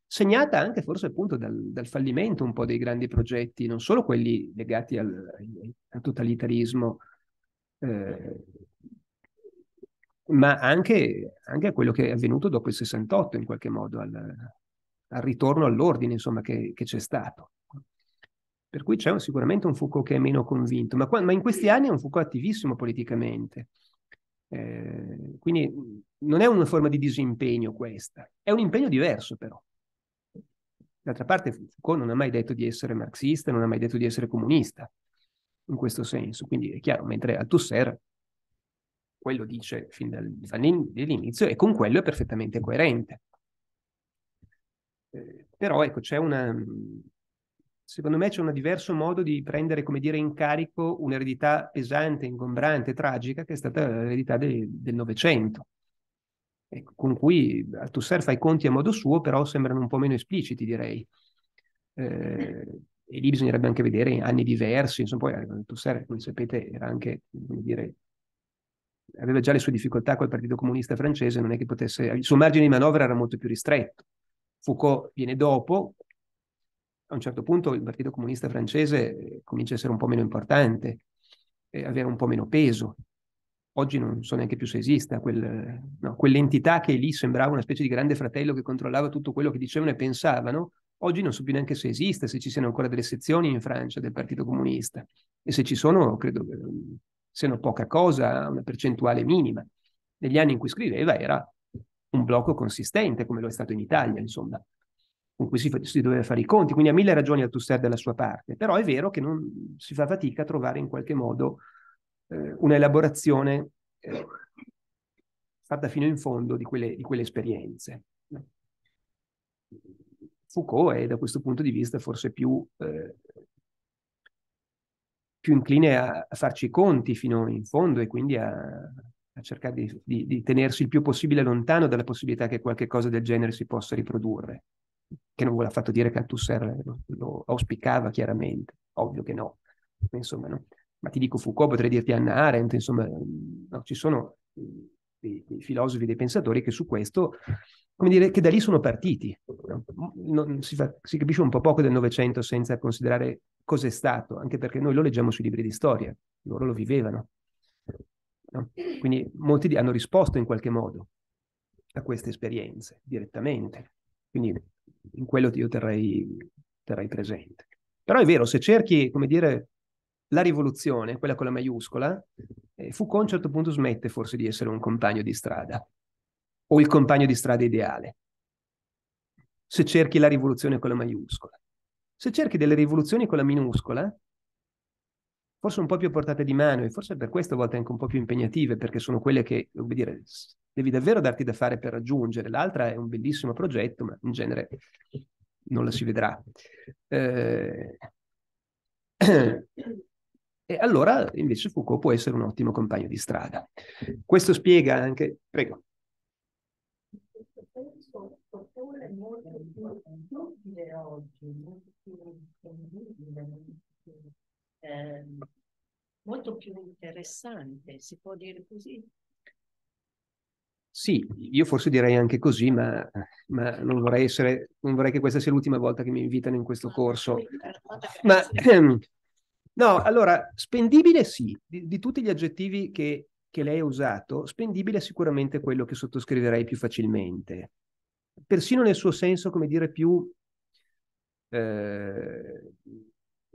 segnata anche forse appunto dal, dal, fallimento un po' dei grandi progetti, non solo quelli legati al, al totalitarismo eh, ma anche, anche, a quello che è avvenuto dopo il 68 in qualche modo, al, al ritorno all'ordine insomma, che, che, c'è stato. Per cui c'è un, sicuramente un Foucault che è meno convinto, ma, ma in questi anni è un Foucault attivissimo politicamente. Eh, quindi non è una forma di disimpegno questa, è un impegno diverso però. D'altra parte Foucault non ha mai detto di essere marxista, non ha mai detto di essere comunista, in questo senso. Quindi è chiaro, mentre Althusser quello dice fin dall'inizio e con quello è perfettamente coerente. Eh, però ecco, c'è una... Secondo me c'è un diverso modo di prendere, come dire, in carico un'eredità pesante, ingombrante, tragica, che è stata l'eredità del Novecento, ecco, con cui Althusser fa i conti a modo suo, però sembrano un po' meno espliciti, direi. Eh, e lì bisognerebbe anche vedere anni diversi, insomma, poi Althusser, eh, come sapete, era anche, come dire, aveva già le sue difficoltà col Partito Comunista francese, non è che potesse, il suo margine di manovra era molto più ristretto. Foucault viene dopo, a un certo punto il Partito Comunista francese eh, comincia a essere un po' meno importante, eh, avere un po' meno peso. Oggi non so neanche più se esista quel, no, quell'entità che lì sembrava una specie di grande fratello che controllava tutto quello che dicevano e pensavano. Oggi non so più neanche se esista, se ci siano ancora delle sezioni in Francia del Partito Comunista. E se ci sono, credo, se non poca cosa, una percentuale minima. Negli anni in cui scriveva era un blocco consistente, come lo è stato in Italia, insomma, con cui si, si doveva fare i conti. Quindi ha mille ragioni Althusser dalla sua parte, però è vero che non si fa fatica a trovare in qualche modo eh, un'elaborazione eh, fatta fino in fondo di quelle, di quelle esperienze. Foucault è da questo punto di vista forse più eh, più incline a, farci i conti fino in fondo e quindi a, a cercare di, di, di, tenersi il più possibile lontano dalla possibilità che qualche cosa del genere si possa riprodurre, che non vuole affatto dire che Althusser lo, lo auspicava chiaramente, ovvio che no, insomma, no? ma ti dico Foucault, potrei dirti Anna Arendt, insomma, no, ci sono eh, dei, dei, filosofi, dei pensatori che su questo come dire, che da lì sono partiti. Non, si, fa, si, capisce un po' poco del Novecento senza considerare cos'è stato, anche perché noi lo leggiamo sui libri di storia, loro lo vivevano. No? Quindi molti hanno risposto in qualche modo a queste esperienze direttamente. Quindi in quello io terrei, terrei presente. Però è vero, se cerchi, come dire, la rivoluzione, quella con la maiuscola, eh, Foucault a un certo punto smette forse di essere un compagno di strada o il compagno di strada ideale. Se cerchi la rivoluzione con la maiuscola. Se cerchi delle rivoluzioni con la minuscola, forse un po' più a portata di mano e forse per questo a volte anche un po' più impegnative, perché sono quelle che, come dire, devi davvero darti da fare per raggiungere. L'altra è un bellissimo progetto, ma in genere non la si vedrà. Eh... E allora invece Foucault può essere un ottimo compagno di strada. Questo spiega anche... Prego. molto più utile oggi, molto più disponibile, ehm, molto più interessante, si può dire così? Sì, io forse direi anche così, ma, ma non, vorrei essere, non, vorrei che questa sia l'ultima volta che mi invitano in questo ah, corso. Ma, ehm, no, allora, spendibile sì, di, di tutti gli aggettivi che, che lei ha usato, spendibile è sicuramente quello che sottoscriverei più facilmente persino nel suo senso, come dire, più... Eh,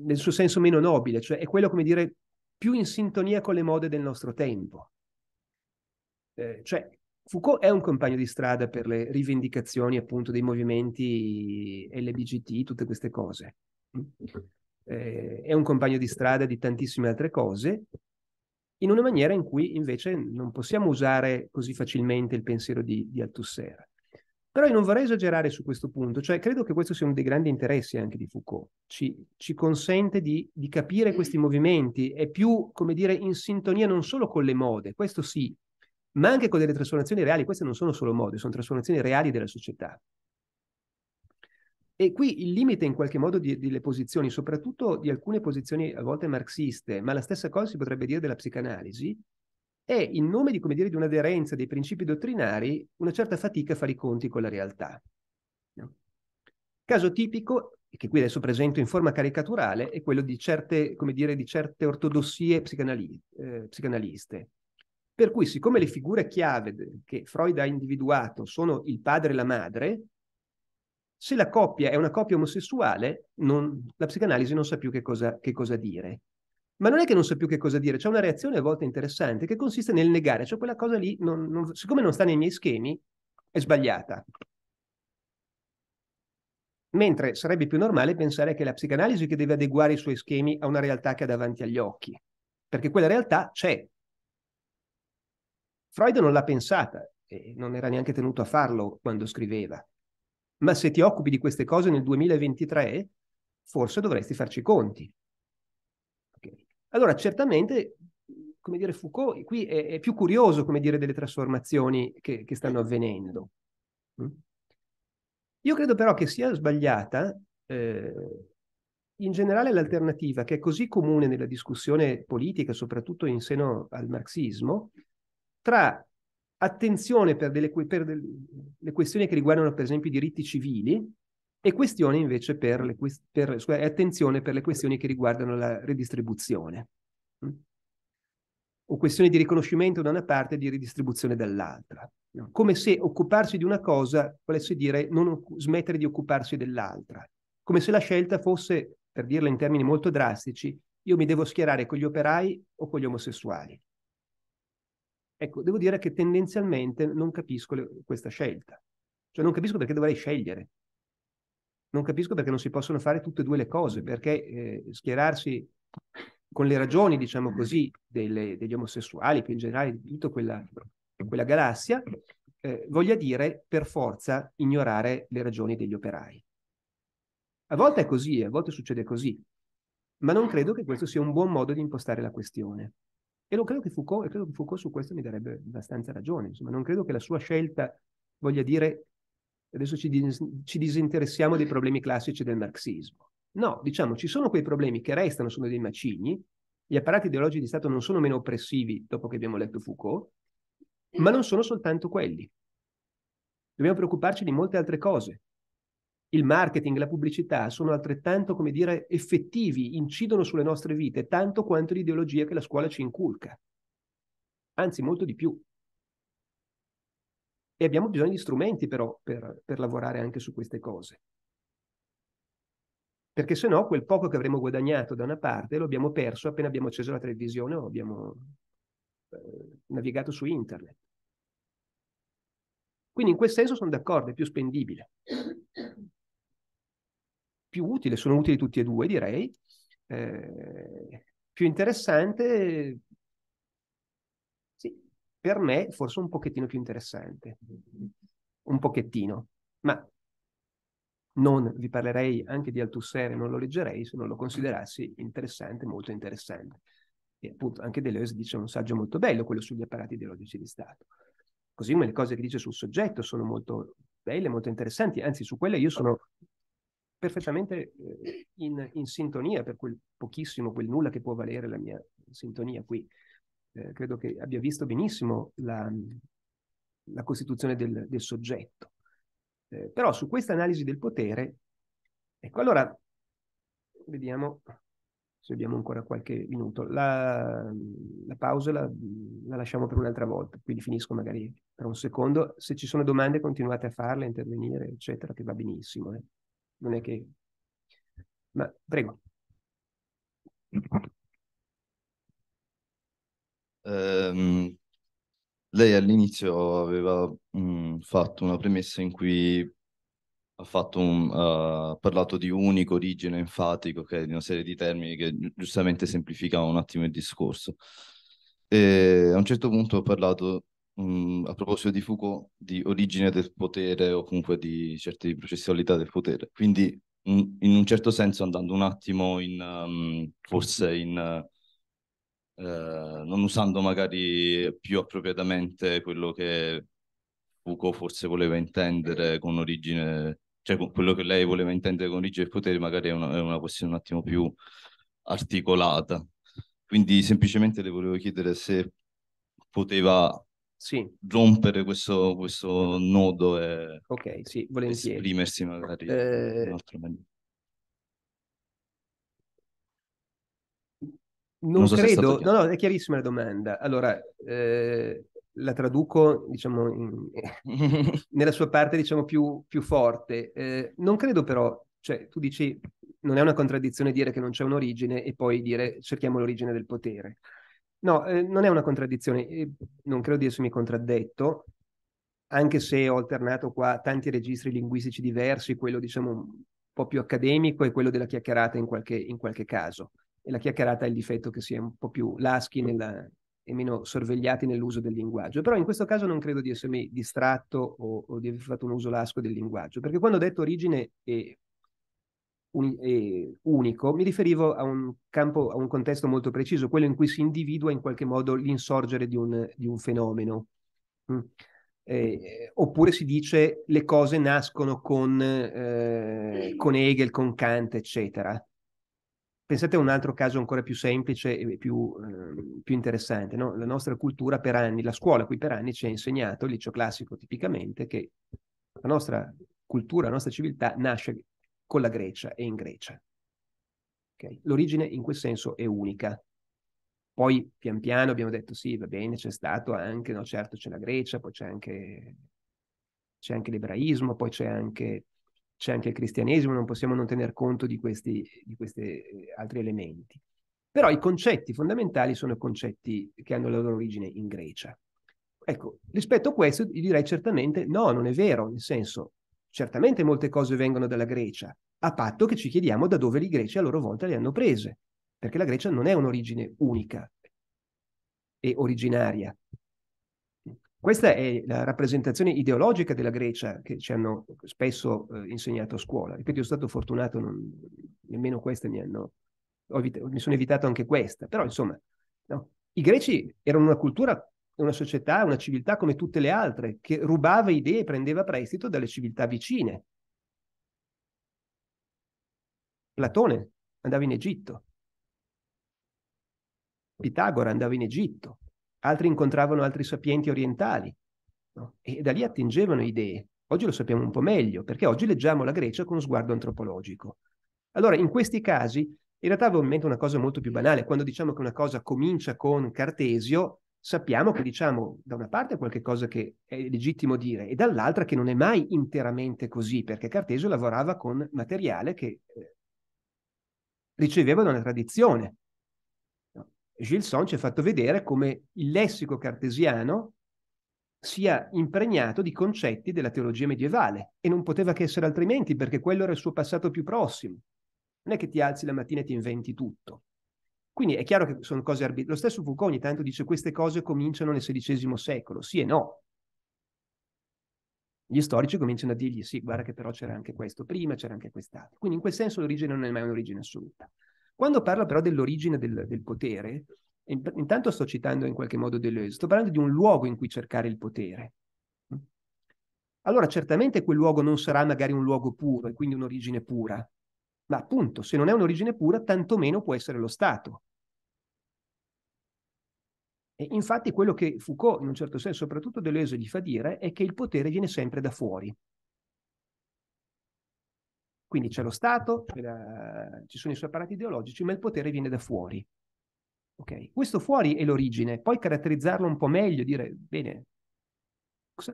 nel suo senso meno nobile, cioè è quello, come dire, più in sintonia con le mode del nostro tempo. Eh, cioè, Foucault è un compagno di strada per le rivendicazioni appunto dei movimenti LBGT, tutte queste cose. Eh, è un compagno di strada di tantissime altre cose, in una maniera in cui invece non possiamo usare così facilmente il pensiero di, di Althusser. Però io non vorrei esagerare su questo punto, cioè credo che questo sia uno dei grandi interessi anche di Foucault, ci, ci consente di, di, capire questi mm. movimenti, è più, come dire, in sintonia non solo con le mode, questo sì, ma anche con delle trasformazioni reali, queste non sono solo mode, sono trasformazioni reali della società. E qui il limite in qualche modo delle posizioni, soprattutto di alcune posizioni a volte marxiste, ma la stessa cosa si potrebbe dire della psicanalisi, è in nome di, dire, di un'aderenza dei principi dottrinari una certa fatica a fare i conti con la realtà. No? Caso tipico, che qui adesso presento in forma caricaturale, è quello di certe, dire, di certe ortodossie psicanali- eh, psicanaliste. Per cui, siccome le figure chiave che Freud ha individuato sono il padre e la madre, se la coppia è una coppia omosessuale, non, la psicanalisi non sa più che cosa, che cosa dire ma non è che non so più che cosa dire, c'è una reazione a volte interessante che consiste nel negare, cioè quella cosa lì, non, non, siccome non sta nei miei schemi, è sbagliata. Mentre sarebbe più normale pensare che è la psicanalisi che deve adeguare i suoi schemi a una realtà che ha davanti agli occhi, perché quella realtà c'è. Freud non l'ha pensata e non era neanche tenuto a farlo quando scriveva. Ma se ti occupi di queste cose nel 2023, forse dovresti farci i conti. Allora, certamente, come dire, Foucault qui è, è più curioso, come dire, delle trasformazioni che, che stanno avvenendo. Mm? Io credo però che sia sbagliata eh, in generale l'alternativa che è così comune nella discussione politica, soprattutto in seno al marxismo, tra attenzione per, delle, per delle, le questioni che riguardano per esempio i diritti civili, e questione invece per le, per, scusate, attenzione per le questioni che riguardano la ridistribuzione mm? o questioni di riconoscimento da una parte e di ridistribuzione dall'altra. Come se occuparsi di una cosa volesse dire non smettere di occuparsi dell'altra, come se la scelta fosse, per dirla in termini molto drastici, io mi devo schierare con gli operai o con gli omosessuali. Ecco, devo dire che tendenzialmente non capisco le, questa scelta, cioè non capisco perché dovrei scegliere non capisco perché non si possono fare tutte e due le cose, perché eh, schierarsi con le ragioni, diciamo così, delle, degli omosessuali, più in generale di tutta quella, quella galassia, eh, voglia dire per forza ignorare le ragioni degli operai. A volte è così, a volte succede così, ma non credo che questo sia un buon modo di impostare la questione. E non credo che Foucault, credo che Foucault su questo mi darebbe abbastanza ragione, insomma, non credo che la sua scelta voglia dire adesso ci, dis- ci disinteressiamo dei problemi classici del marxismo. No, diciamo, ci sono quei problemi che restano, sono dei macigni, gli apparati ideologici di Stato non sono meno oppressivi dopo che abbiamo letto Foucault, ma non sono soltanto quelli. Dobbiamo preoccuparci di molte altre cose. Il marketing, la pubblicità sono altrettanto, come dire, effettivi, incidono sulle nostre vite, tanto quanto l'ideologia che la scuola ci inculca. Anzi, molto di più. E abbiamo bisogno di strumenti però per, per lavorare anche su queste cose. Perché se no quel poco che avremmo guadagnato da una parte lo abbiamo perso appena abbiamo acceso la televisione o abbiamo eh, navigato su internet. Quindi in quel senso sono d'accordo, è più spendibile. Più utile, sono utili tutti e due direi. Eh, più interessante per me forse un pochettino più interessante. Un pochettino, ma non vi parlerei anche di Althusser, non lo leggerei se non lo considerassi interessante, molto interessante. E appunto anche Deleuze dice un saggio molto bello, quello sugli apparati ideologici di Stato. Così come le cose che dice sul soggetto sono molto belle, molto interessanti, anzi su quelle io sono perfettamente eh, in, in sintonia per quel pochissimo, quel nulla che può valere la mia sintonia qui. Eh, credo che abbia visto benissimo la, la costituzione del, del soggetto. Eh, però su questa analisi del potere, ecco allora, vediamo se abbiamo ancora qualche minuto. La, la pausa la, la, lasciamo per un'altra volta, quindi finisco magari per un secondo. Se ci sono domande continuate a farle, a intervenire, eccetera, che va benissimo. Eh. Non è che... Ma prego. Ehm, lei all'inizio aveva mh, mm, fatto una premessa in cui ha, fatto un, uh, ha parlato di unico, origine, enfatico, okay, di una serie di termini che giustamente semplificano un attimo il discorso. E a un certo punto ha parlato, mh, mm, a proposito di Foucault, di origine del potere o comunque di certe processualità del potere. Quindi mh, mm, in un certo senso andando un attimo in, um, forse in... Uh, eh, non usando magari più appropriatamente quello che Foucault forse voleva intendere con origine, cioè con quello che lei voleva intendere con origine e potere, magari è una, è una questione un attimo più articolata. Quindi semplicemente le volevo chiedere se poteva sì. rompere questo, questo nodo e okay, sì, esprimersi magari eh, in altro modo. Non, non so credo, no, no, è chiarissima la domanda. Allora, eh, la traduco, diciamo, in, nella sua parte, diciamo, più, più forte. Eh, non credo però, cioè, tu dici, non è una contraddizione dire che non c'è un'origine e poi dire cerchiamo l'origine del potere. No, eh, non è una contraddizione, eh, non credo di essermi contraddetto, anche se ho alternato qua tanti registri linguistici diversi, quello, diciamo, un po' più accademico e quello della chiacchierata in qualche, in qualche caso e la chiacchierata ha il difetto che si è un po' più laschi nella, e meno sorvegliati nell'uso del linguaggio. Però in questo caso non credo di essermi distratto o, o di aver fatto un uso lasco del linguaggio, perché quando ho detto origine e, unico mi riferivo a un campo, a un contesto molto preciso, quello in cui si individua in qualche modo l'insorgere di un, di un fenomeno. Mm. Eh, oppure si dice le cose nascono con, eh, con Hegel, con Kant, eccetera. Pensate a un altro caso ancora più semplice e più, eh, più interessante. No? La nostra cultura per anni, la scuola qui per anni ci ha insegnato, il liceo classico tipicamente, che la nostra cultura, la nostra civiltà nasce con la Grecia e in Grecia. Okay? L'origine in quel senso è unica. Poi pian piano abbiamo detto sì, va bene, c'è stato anche, no, certo c'è la Grecia, poi c'è anche, c'è anche l'ebraismo, poi c'è anche c'è anche il cristianesimo, non possiamo non tener conto di questi, di questi eh, altri elementi. Però i concetti fondamentali sono concetti che hanno la loro origine in Grecia. Ecco, rispetto a questo io direi certamente no, non è vero, nel senso, certamente molte cose vengono dalla Grecia, a patto che ci chiediamo da dove i greci a loro volta le hanno prese, perché la Grecia non è un'origine unica e originaria, questa è la rappresentazione ideologica della Grecia che ci hanno spesso eh, insegnato a scuola. Ripeto, io sono stato fortunato, non, nemmeno queste mi hanno... Evita- mi sono evitato anche questa, però insomma, no. i greci erano una cultura, una società, una civiltà come tutte le altre, che rubava idee e prendeva prestito dalle civiltà vicine. Platone andava in Egitto, Pitagora andava in Egitto, altri incontravano altri sapienti orientali no? e da lì attingevano idee. Oggi lo sappiamo un po' meglio perché oggi leggiamo la Grecia con uno sguardo antropologico. Allora, in questi casi, in realtà avevo in mente una cosa molto più banale. Quando diciamo che una cosa comincia con Cartesio, sappiamo che diciamo da una parte qualcosa che è legittimo dire e dall'altra che non è mai interamente così, perché Cartesio lavorava con materiale che eh, riceveva da una tradizione Gilson ci ha fatto vedere come il lessico cartesiano sia impregnato di concetti della teologia medievale e non poteva che essere altrimenti perché quello era il suo passato più prossimo. Non è che ti alzi la mattina e ti inventi tutto. Quindi è chiaro che sono cose arbitrarie. Lo stesso Foucault ogni tanto dice queste cose cominciano nel XVI secolo, sì e no. Gli storici cominciano a dirgli sì, guarda che però c'era anche questo prima, c'era anche quest'altro. Quindi in quel senso l'origine non è mai un'origine assoluta. Quando parlo però dell'origine del, del potere, intanto sto citando in qualche modo Deleuze, sto parlando di un luogo in cui cercare il potere. Allora certamente quel luogo non sarà magari un luogo puro e quindi un'origine pura, ma appunto se non è un'origine pura tantomeno può essere lo Stato. E infatti quello che Foucault in un certo senso, soprattutto Deleuze, gli fa dire è che il potere viene sempre da fuori, quindi c'è lo Stato, c'è la... ci sono i suoi apparati ideologici, ma il potere viene da fuori. Okay. Questo fuori è l'origine, poi caratterizzarlo un po' meglio, dire bene,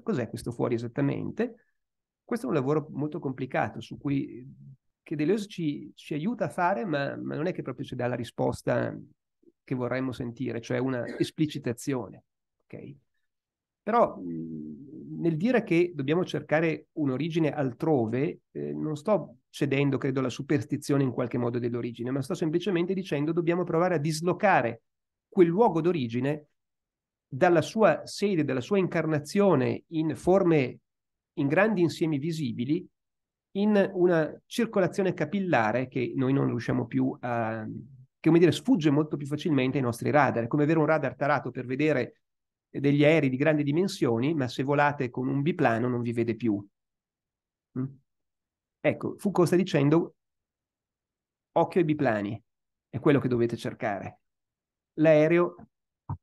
cos'è questo fuori esattamente? Questo è un lavoro molto complicato su cui che Deleuze ci, ci aiuta a fare, ma, ma, non è che proprio ci dà la risposta che vorremmo sentire, cioè una esplicitazione. Okay? Però nel dire che dobbiamo cercare un'origine altrove, eh, non sto cedendo, credo, alla superstizione in qualche modo dell'origine, ma sto semplicemente dicendo dobbiamo provare a dislocare quel luogo d'origine dalla sua sede, dalla sua incarnazione in forme, in grandi insiemi visibili, in una circolazione capillare che noi non riusciamo più a, che come dire, sfugge molto più facilmente ai nostri radar. È come avere un radar tarato per vedere degli aerei di grandi dimensioni, ma se volate con un biplano non vi vede più. Mm? Ecco, Foucault sta dicendo occhio ai biplani, è quello che dovete cercare. L'aereo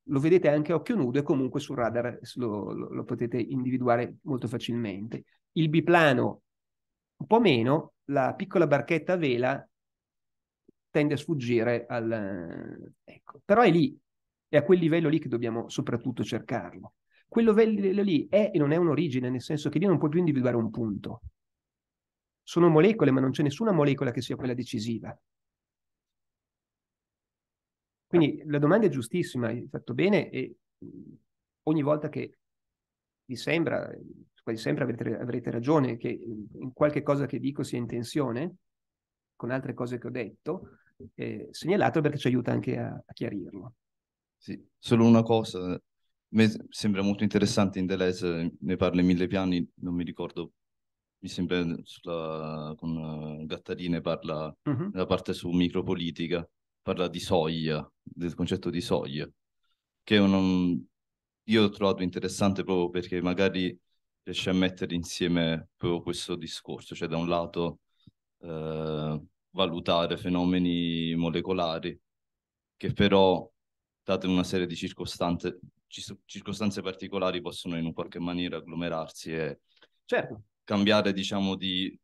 lo vedete anche a occhio nudo e comunque sul radar lo, lo, lo potete individuare molto facilmente. Il biplano un po' meno, la piccola barchetta a vela tende a sfuggire al... Ecco. Però è lì, è a quel livello lì che dobbiamo soprattutto cercarlo. Quello lì è e non è un'origine, nel senso che lì non puoi più individuare un punto. Sono molecole, ma non c'è nessuna molecola che sia quella decisiva. Quindi la domanda è giustissima, hai fatto bene e ogni volta che vi sembra, quasi sempre avrete, avrete, ragione, che in qualche cosa che dico sia in tensione con altre cose che ho detto, eh, segnalatelo perché ci aiuta anche a, a chiarirlo. Sì, solo una cosa, mi sembra molto interessante in Deleuze, ne parla in mille piani, non mi ricordo, mi sembra eh, sulla, con eh, Gattarine parla uh-huh. nella parte su micropolitica, parla di soglia, del concetto di soglia, che un, io ho trovato interessante proprio perché magari riesce a mettere insieme proprio questo discorso, cioè da un lato eh, valutare fenomeni molecolari che però date una serie di circostanze, circostanze particolari, possono in un qualche maniera agglomerarsi e certo. cambiare, diciamo, di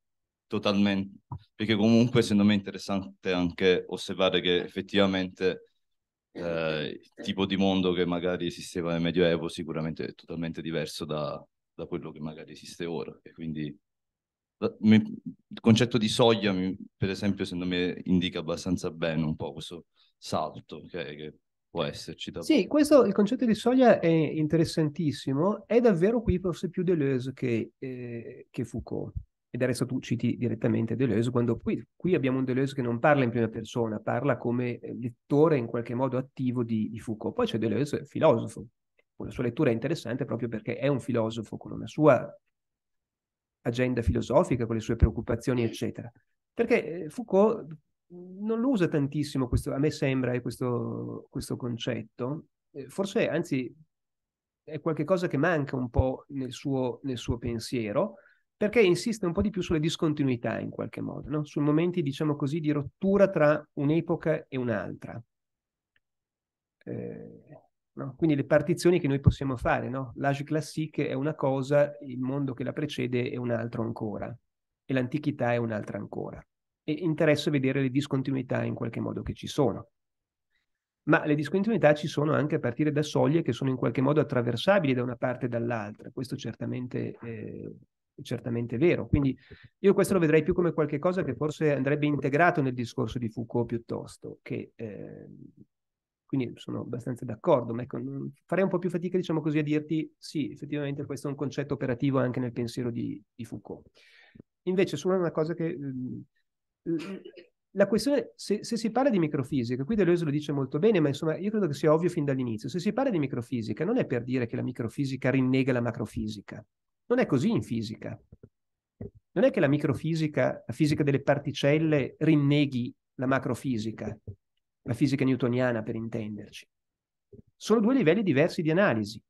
totalmente, perché comunque secondo me è interessante anche osservare che effettivamente eh, il tipo di mondo che magari esisteva nel Medioevo sicuramente è totalmente diverso da, da quello che magari esiste ora. E quindi eh, il concetto di soglia, per esempio, secondo me indica abbastanza bene un po' questo salto, okay, che può esserci. Dopo. Sì, questo, il concetto di soglia è interessantissimo, è davvero qui forse più Deleuze che, eh, che Foucault. Ed adesso tu citi direttamente Deleuze, quando qui, qui, abbiamo un Deleuze che non parla in prima persona, parla come eh, lettore in qualche modo attivo di, di Foucault. Poi c'è Deleuze, filosofo. La sua lettura è interessante proprio perché è un filosofo con una sua agenda filosofica, con le sue preoccupazioni, eccetera. Perché eh, Foucault non lo usa tantissimo, questo, a me sembra, eh, questo, questo concetto. Eh, forse, anzi, è qualcosa che manca un po' nel suo, nel suo, pensiero, perché insiste un po' di più sulle discontinuità in qualche modo, no? sui momenti, diciamo così, di rottura tra un'epoca e un'altra. Eh, no? Quindi le partizioni che noi possiamo fare, no? l'age classique è una cosa, il mondo che la precede è un altro ancora, e l'antichità è un'altra ancora e interessa vedere le discontinuità in qualche modo che ci sono. Ma le discontinuità ci sono anche a partire da soglie che sono in qualche modo attraversabili da una parte e dall'altra, questo certamente, eh, certamente vero. Quindi io questo lo vedrei più come qualcosa che forse andrebbe integrato nel discorso di Foucault piuttosto che... Eh, quindi sono abbastanza d'accordo, ma ecco, farei un po' più fatica, diciamo così, a dirti sì, effettivamente questo è un concetto operativo anche nel pensiero di, di Foucault. Invece, solo una cosa che mh, ehm, la questione, se, se, si parla di microfisica, qui Deleuze lo dice molto bene, ma insomma io credo che sia ovvio fin dall'inizio, se si parla di microfisica non è per dire che la microfisica rinnega la macrofisica, non è così in fisica. Non è che la microfisica, la fisica delle particelle, rinneghi la macrofisica, la fisica newtoniana per intenderci. Sono due livelli diversi di analisi.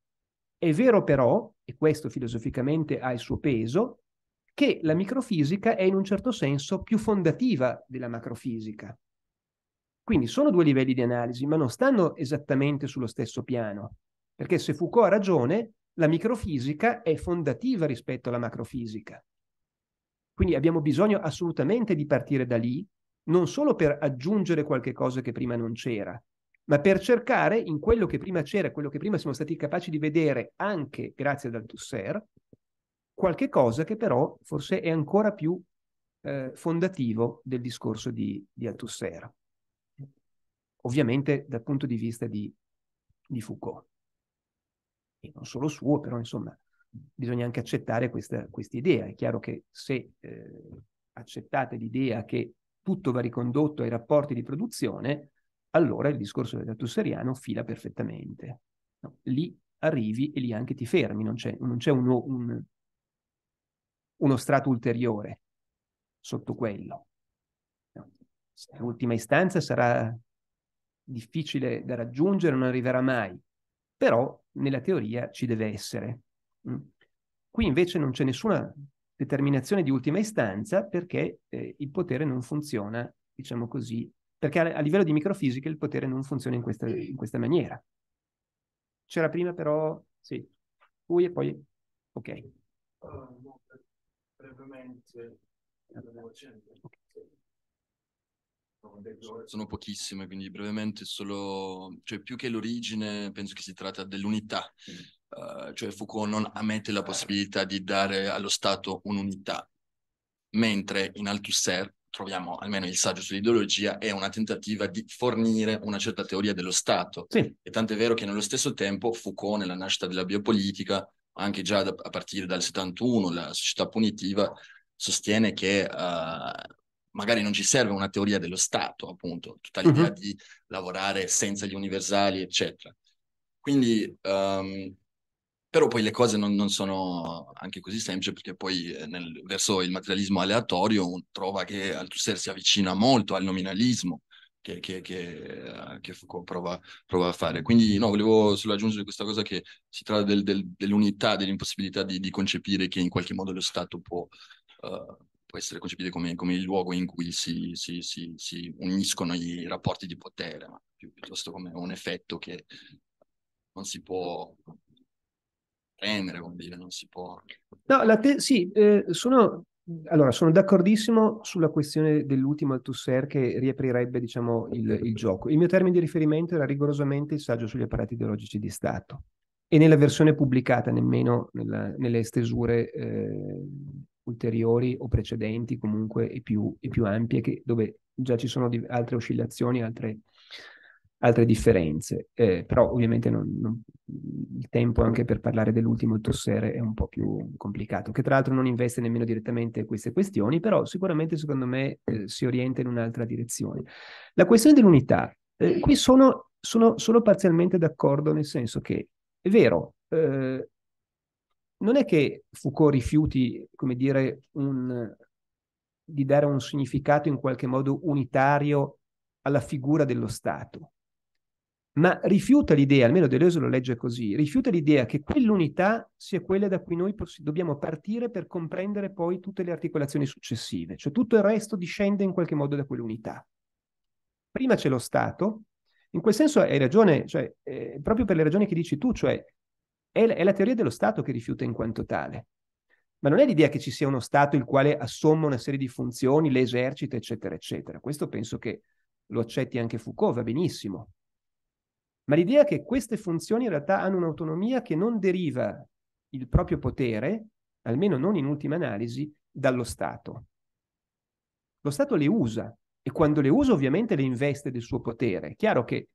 È vero però, e questo filosoficamente ha il suo peso, che la microfisica è in un certo senso più fondativa della macrofisica. Quindi sono due livelli di analisi, ma non stanno esattamente sullo stesso piano, perché se Foucault ha ragione, la microfisica è fondativa rispetto alla macrofisica. Quindi abbiamo bisogno assolutamente di partire da lì, non solo per aggiungere qualche cosa che prima non c'era, ma per cercare in quello che prima c'era, quello che prima siamo stati capaci di vedere anche grazie ad Althusser, qualche cosa che però forse è ancora più eh, fondativo del discorso di, di Althusser, ovviamente dal punto di vista di, di, Foucault. E non solo suo, però insomma bisogna anche accettare questa idea. È chiaro che se eh, accettate l'idea che tutto va ricondotto ai rapporti di produzione, allora il discorso del Althuseriano fila perfettamente. No? Lì arrivi e lì anche ti fermi, non c'è, non c'è un, un uno strato ulteriore sotto quello. L'ultima istanza sarà difficile da raggiungere, non arriverà mai, però nella teoria ci deve essere. Mm. Qui invece non c'è nessuna determinazione di ultima istanza perché eh, il potere non funziona, diciamo così, perché a, a, livello di microfisica il potere non funziona in questa, in questa maniera. C'era prima però, sì, lui e poi, ok brevemente eh. sono pochissime, quindi brevemente solo, cioè più che l'origine, penso che si tratta dell'unità, uh, cioè Foucault non ammette la eh. possibilità di dare allo Stato un'unità, mentre in Althusser troviamo almeno il saggio sull'ideologia, è una tentativa di fornire una certa teoria dello Stato. Sì. E tant'è vero che nello stesso tempo Foucault, nella nascita della biopolitica, anche già da, a partire dal 71 la società punitiva sostiene che uh, magari non ci serve una teoria dello Stato, appunto, tutta l'idea uh-huh. di lavorare senza gli universali, eccetera. Quindi, um, però poi le cose non, non, sono anche così semplici, perché poi eh, nel, verso il materialismo aleatorio trova che Althusser si avvicina molto al nominalismo, che, che, che, eh, che Foucault prova, prova, a fare. Quindi no, volevo solo aggiungere questa cosa che si tratta del, del, dell'unità, dell'impossibilità di, di, concepire che in qualche modo lo Stato può, uh, può essere concepito come, come, il luogo in cui si, si, si, si, uniscono i rapporti di potere, ma più, piuttosto come un effetto che non si può prendere, come dire, non si può... No, te- sì, eh, sono allora, sono d'accordissimo sulla questione dell'ultimo Althusser che riaprirebbe, diciamo, il, il, gioco. Il mio termine di riferimento era rigorosamente il saggio sugli apparati ideologici di Stato e nella versione pubblicata, nemmeno nella, nelle stesure eh, ulteriori o precedenti, comunque, e più, e più ampie, che, dove già ci sono di, altre oscillazioni, altre, altre differenze, eh, però ovviamente non, non, il tempo anche per parlare dell'ultimo tossere è un po' più complicato, che tra l'altro non investe nemmeno direttamente queste questioni, però sicuramente secondo me eh, si orienta in un'altra direzione. La questione dell'unità, eh, qui sono, sono, solo parzialmente d'accordo nel senso che è vero, eh, non è che Foucault rifiuti, come dire, un, di dare un significato in qualche modo unitario alla figura dello Stato ma rifiuta l'idea, almeno Deleuze lo legge così, rifiuta l'idea che quell'unità sia quella da cui noi poss- dobbiamo partire per comprendere poi tutte le articolazioni successive, cioè tutto il resto discende in qualche modo da quell'unità. Prima c'è lo Stato, in quel senso hai ragione, cioè, eh, proprio per le ragioni che dici tu, cioè è, l- è la teoria dello Stato che rifiuta in quanto tale, ma non è l'idea che ci sia uno Stato il quale assomma una serie di funzioni, le esercita, eccetera, eccetera. Questo penso che lo accetti anche Foucault, va benissimo ma l'idea è che queste funzioni in realtà hanno un'autonomia che non deriva il proprio potere, almeno non in ultima analisi, dallo Stato. Lo Stato le usa e quando le usa ovviamente le investe del suo potere. È chiaro che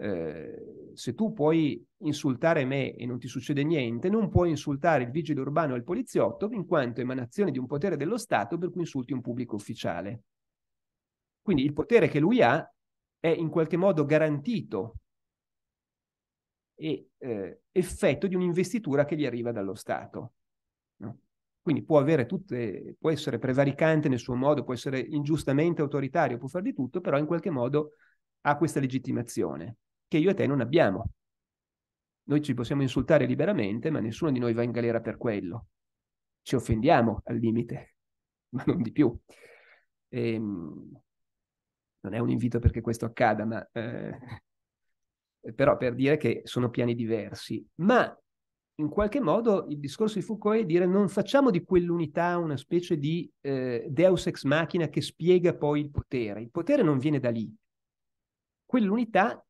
eh, se tu puoi insultare me e non ti succede niente, non puoi insultare il vigile urbano o il poliziotto in quanto emanazione di un potere dello Stato per cui insulti un pubblico ufficiale. Quindi il potere che lui ha è in qualche modo garantito e eh, effetto di un'investitura che gli arriva dallo Stato. No? Quindi può, avere tutte, può essere prevaricante nel suo modo, può essere ingiustamente autoritario, può fare di tutto, però in qualche modo ha questa legittimazione che io e te non abbiamo. Noi ci possiamo insultare liberamente, ma nessuno di noi va in galera per quello. Ci offendiamo al limite, ma non di più. E, ehm, non è un invito perché questo accada, ma eh, eh, però per dire che sono piani diversi, ma in qualche modo il discorso di Foucault è dire non facciamo di quell'unità una specie di eh, deus ex machina che spiega poi il potere, il potere non viene da lì, quell'unità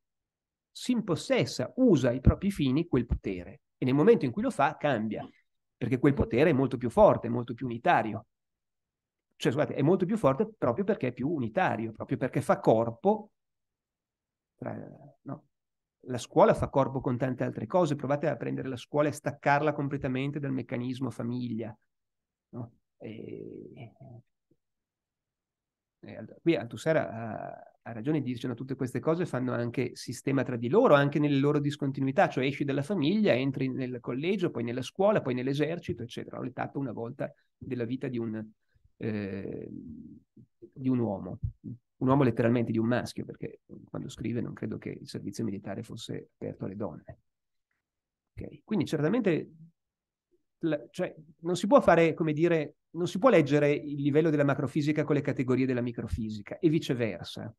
si impossessa, usa ai propri fini quel potere e nel momento in cui lo fa cambia, perché quel potere è molto più forte, è molto più unitario. Cioè, scusate, è molto più forte proprio perché è più unitario, proprio perché fa corpo tra, no, la scuola fa corpo con tante altre cose, provate a prendere la scuola e staccarla completamente dal meccanismo famiglia. No? E... E qui Altusera ha, ha ragione dicendo tutte queste cose, fanno anche sistema tra di loro, anche nelle loro discontinuità, cioè esci dalla famiglia, entri nel collegio, poi nella scuola, poi nell'esercito, eccetera, l'etapa una volta della vita di un, eh, di un uomo un uomo letteralmente di un maschio, perché quando scrive non credo che il servizio militare fosse aperto alle donne. Okay. Quindi certamente la, cioè, non si può fare, come dire, non si può leggere il livello della macrofisica con le categorie della microfisica e viceversa.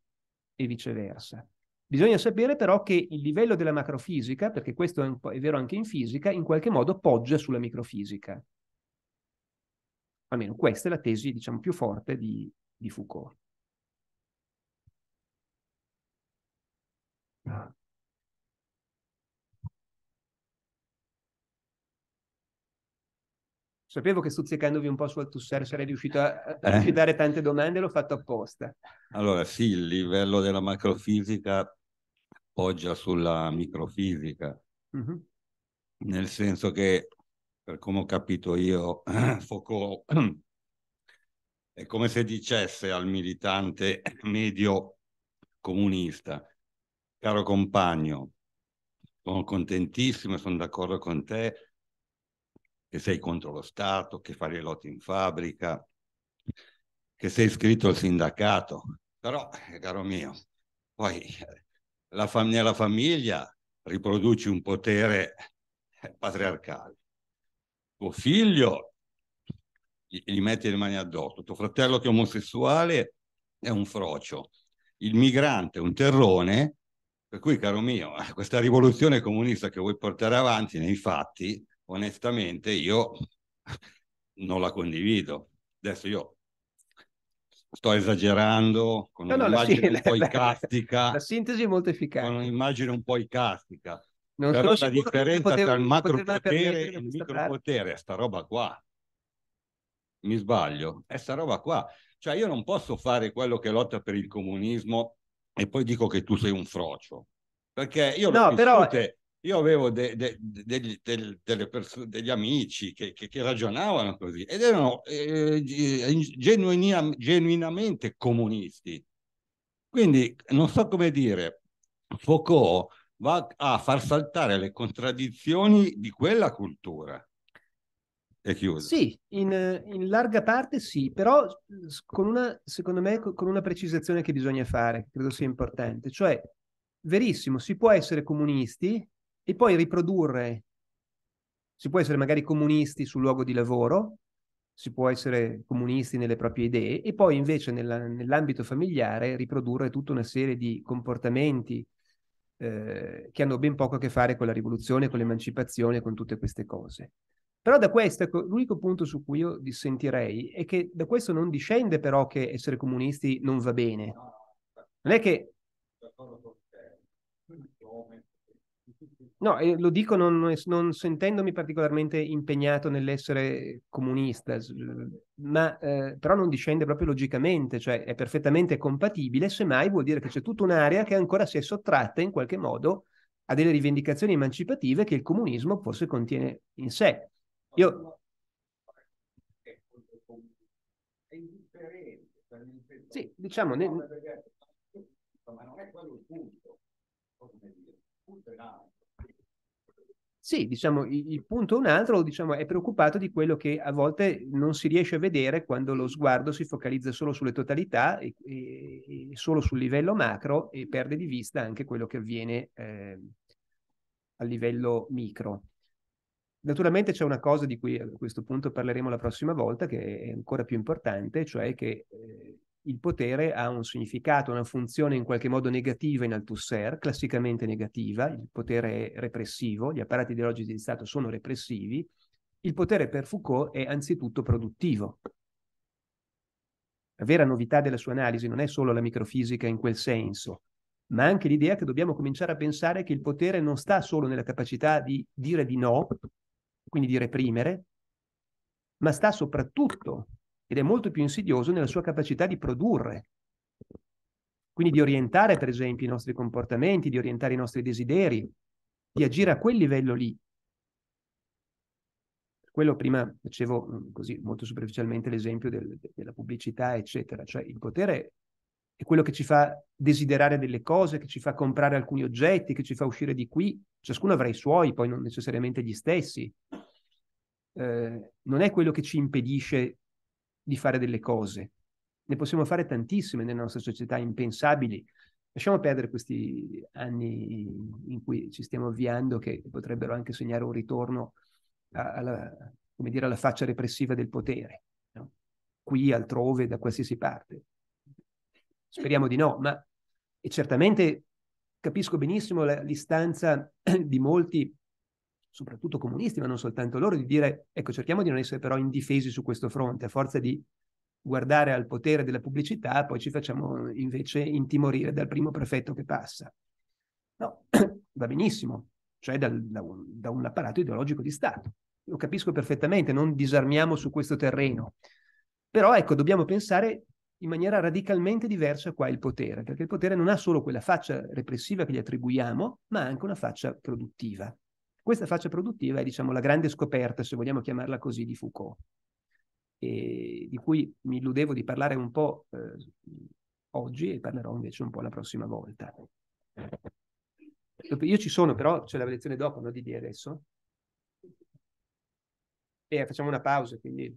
E viceversa. Bisogna sapere però che il livello della macrofisica, perché questo è, è vero anche in fisica, in qualche modo poggia sulla microfisica. Almeno questa è la tesi, diciamo, più forte di, di Foucault. Sapevo che stuzzicandovi un po' sul Tusser sarei riuscito a, a eh? dare tante domande, l'ho fatto apposta. Allora, sì, il livello della macrofisica poggia sulla microfisica, mm-hmm. nel senso che, per come ho capito io, Foucault è come se dicesse al militante medio comunista, caro compagno, sono contentissimo, sono d'accordo con te, che sei contro lo Stato, che fai le lotte in fabbrica, che sei iscritto al sindacato. Però, eh, caro mio, poi eh, la fam- nella famiglia riproduci un potere eh, patriarcale. Tuo figlio gli, gli metti le mani addosso, tuo fratello che è omosessuale è un frocio, il migrante è un terrone, per cui, caro mio, questa rivoluzione comunista che vuoi portare avanti nei fatti onestamente io non la condivido. Adesso io sto esagerando con no, un'immagine no, la, un po' icastica. La sintesi è molto efficace. Con un'immagine un po' icastica. Non Però la differenza potevo, tra il macro potere e il micro potere è sta roba qua. Mi sbaglio, è sta roba qua. Cioè io non posso fare quello che lotta per il comunismo e poi dico che tu sei un frocio. Perché io no, l'ho però... vissute io avevo de, de, de, perso- degli amici che, che, che, ragionavano così ed erano eh, eh genuina, genuinamente comunisti. Quindi non so come dire, Foucault va a far saltare le contraddizioni di quella cultura. È chiuso. Sì, in, in larga parte sì, però con una, secondo me con una precisazione che bisogna fare, credo sia importante, cioè verissimo, si può essere comunisti e poi riprodurre. Si può essere magari comunisti sul luogo di lavoro, si può essere comunisti nelle proprie idee e poi invece nella, nell'ambito familiare riprodurre tutta una serie di comportamenti eh, che hanno ben poco a che fare con la rivoluzione, con l'emancipazione, con tutte queste cose. Però da questo, ecco, l'unico punto su cui io dissentirei è che da questo non discende però che essere comunisti non va bene. Non è che... No, lo dico non, non, sentendomi particolarmente impegnato nell'essere comunista, ma eh, però non discende proprio logicamente, cioè è perfettamente compatibile, semmai vuol dire che c'è tutta un'area che ancora si è sottratta in qualche modo a delle rivendicazioni emancipative che il comunismo forse contiene in sé. Io... È indifferente per Sì, diciamo... Ma non è quello il punto. Sì, diciamo, il punto un altro diciamo, è preoccupato di quello che a volte non si riesce a vedere quando lo sguardo si focalizza solo sulle totalità e, e, e solo sul livello macro e perde di vista anche quello che avviene eh, a livello micro. Naturalmente c'è una cosa di cui a questo punto parleremo la prossima volta che è ancora più importante, cioè che eh, il potere ha un significato, una funzione in qualche modo negativa in Althusser, classicamente negativa, il potere è repressivo, gli apparati ideologici di Stato sono repressivi, il potere per Foucault è anzitutto produttivo. La vera novità della sua analisi non è solo la microfisica in quel senso, ma anche l'idea che dobbiamo cominciare a pensare che il potere non sta solo nella capacità di dire di no, quindi di reprimere, ma sta soprattutto ed è molto più insidioso nella sua capacità di produrre. Quindi di orientare, per esempio, i nostri comportamenti, di orientare i nostri desideri, di agire a quel livello lì. Quello prima facevo mm, così molto superficialmente l'esempio del, della pubblicità, eccetera. Cioè il potere è quello che ci fa desiderare delle cose, che ci fa comprare alcuni oggetti, che ci fa uscire di qui. Ciascuno avrà i suoi, poi non necessariamente gli stessi. Eh, non è quello che ci impedisce di fare delle cose. Ne possiamo fare tantissime nella nostra società, impensabili. Lasciamo perdere questi anni in cui ci stiamo avviando, che potrebbero anche segnare un ritorno alla, dire, alla faccia repressiva del potere, no? qui, altrove, da qualsiasi parte. Speriamo di no, ma certamente capisco benissimo la, l'istanza di molti soprattutto comunisti, ma non soltanto loro, di dire, ecco, cerchiamo di non essere però indifesi su questo fronte, a forza di guardare al potere della pubblicità, poi ci facciamo eh, invece intimorire dal primo prefetto che passa. No, va benissimo, cioè dal, da, un, da un apparato ideologico di Stato. Lo capisco perfettamente, non disarmiamo su questo terreno. Però ecco, dobbiamo pensare in maniera radicalmente diversa qua il potere, perché il potere non ha solo quella faccia repressiva che gli attribuiamo, ma anche una faccia produttiva. Questa faccia produttiva è diciamo, la grande scoperta, se vogliamo chiamarla così, di Foucault, di cui mi illudevo di parlare un po' eh, oggi e parlerò invece un po' la prossima volta. Io ci sono, però c'è la lezione dopo, no, di adesso. E eh, facciamo una pausa, quindi...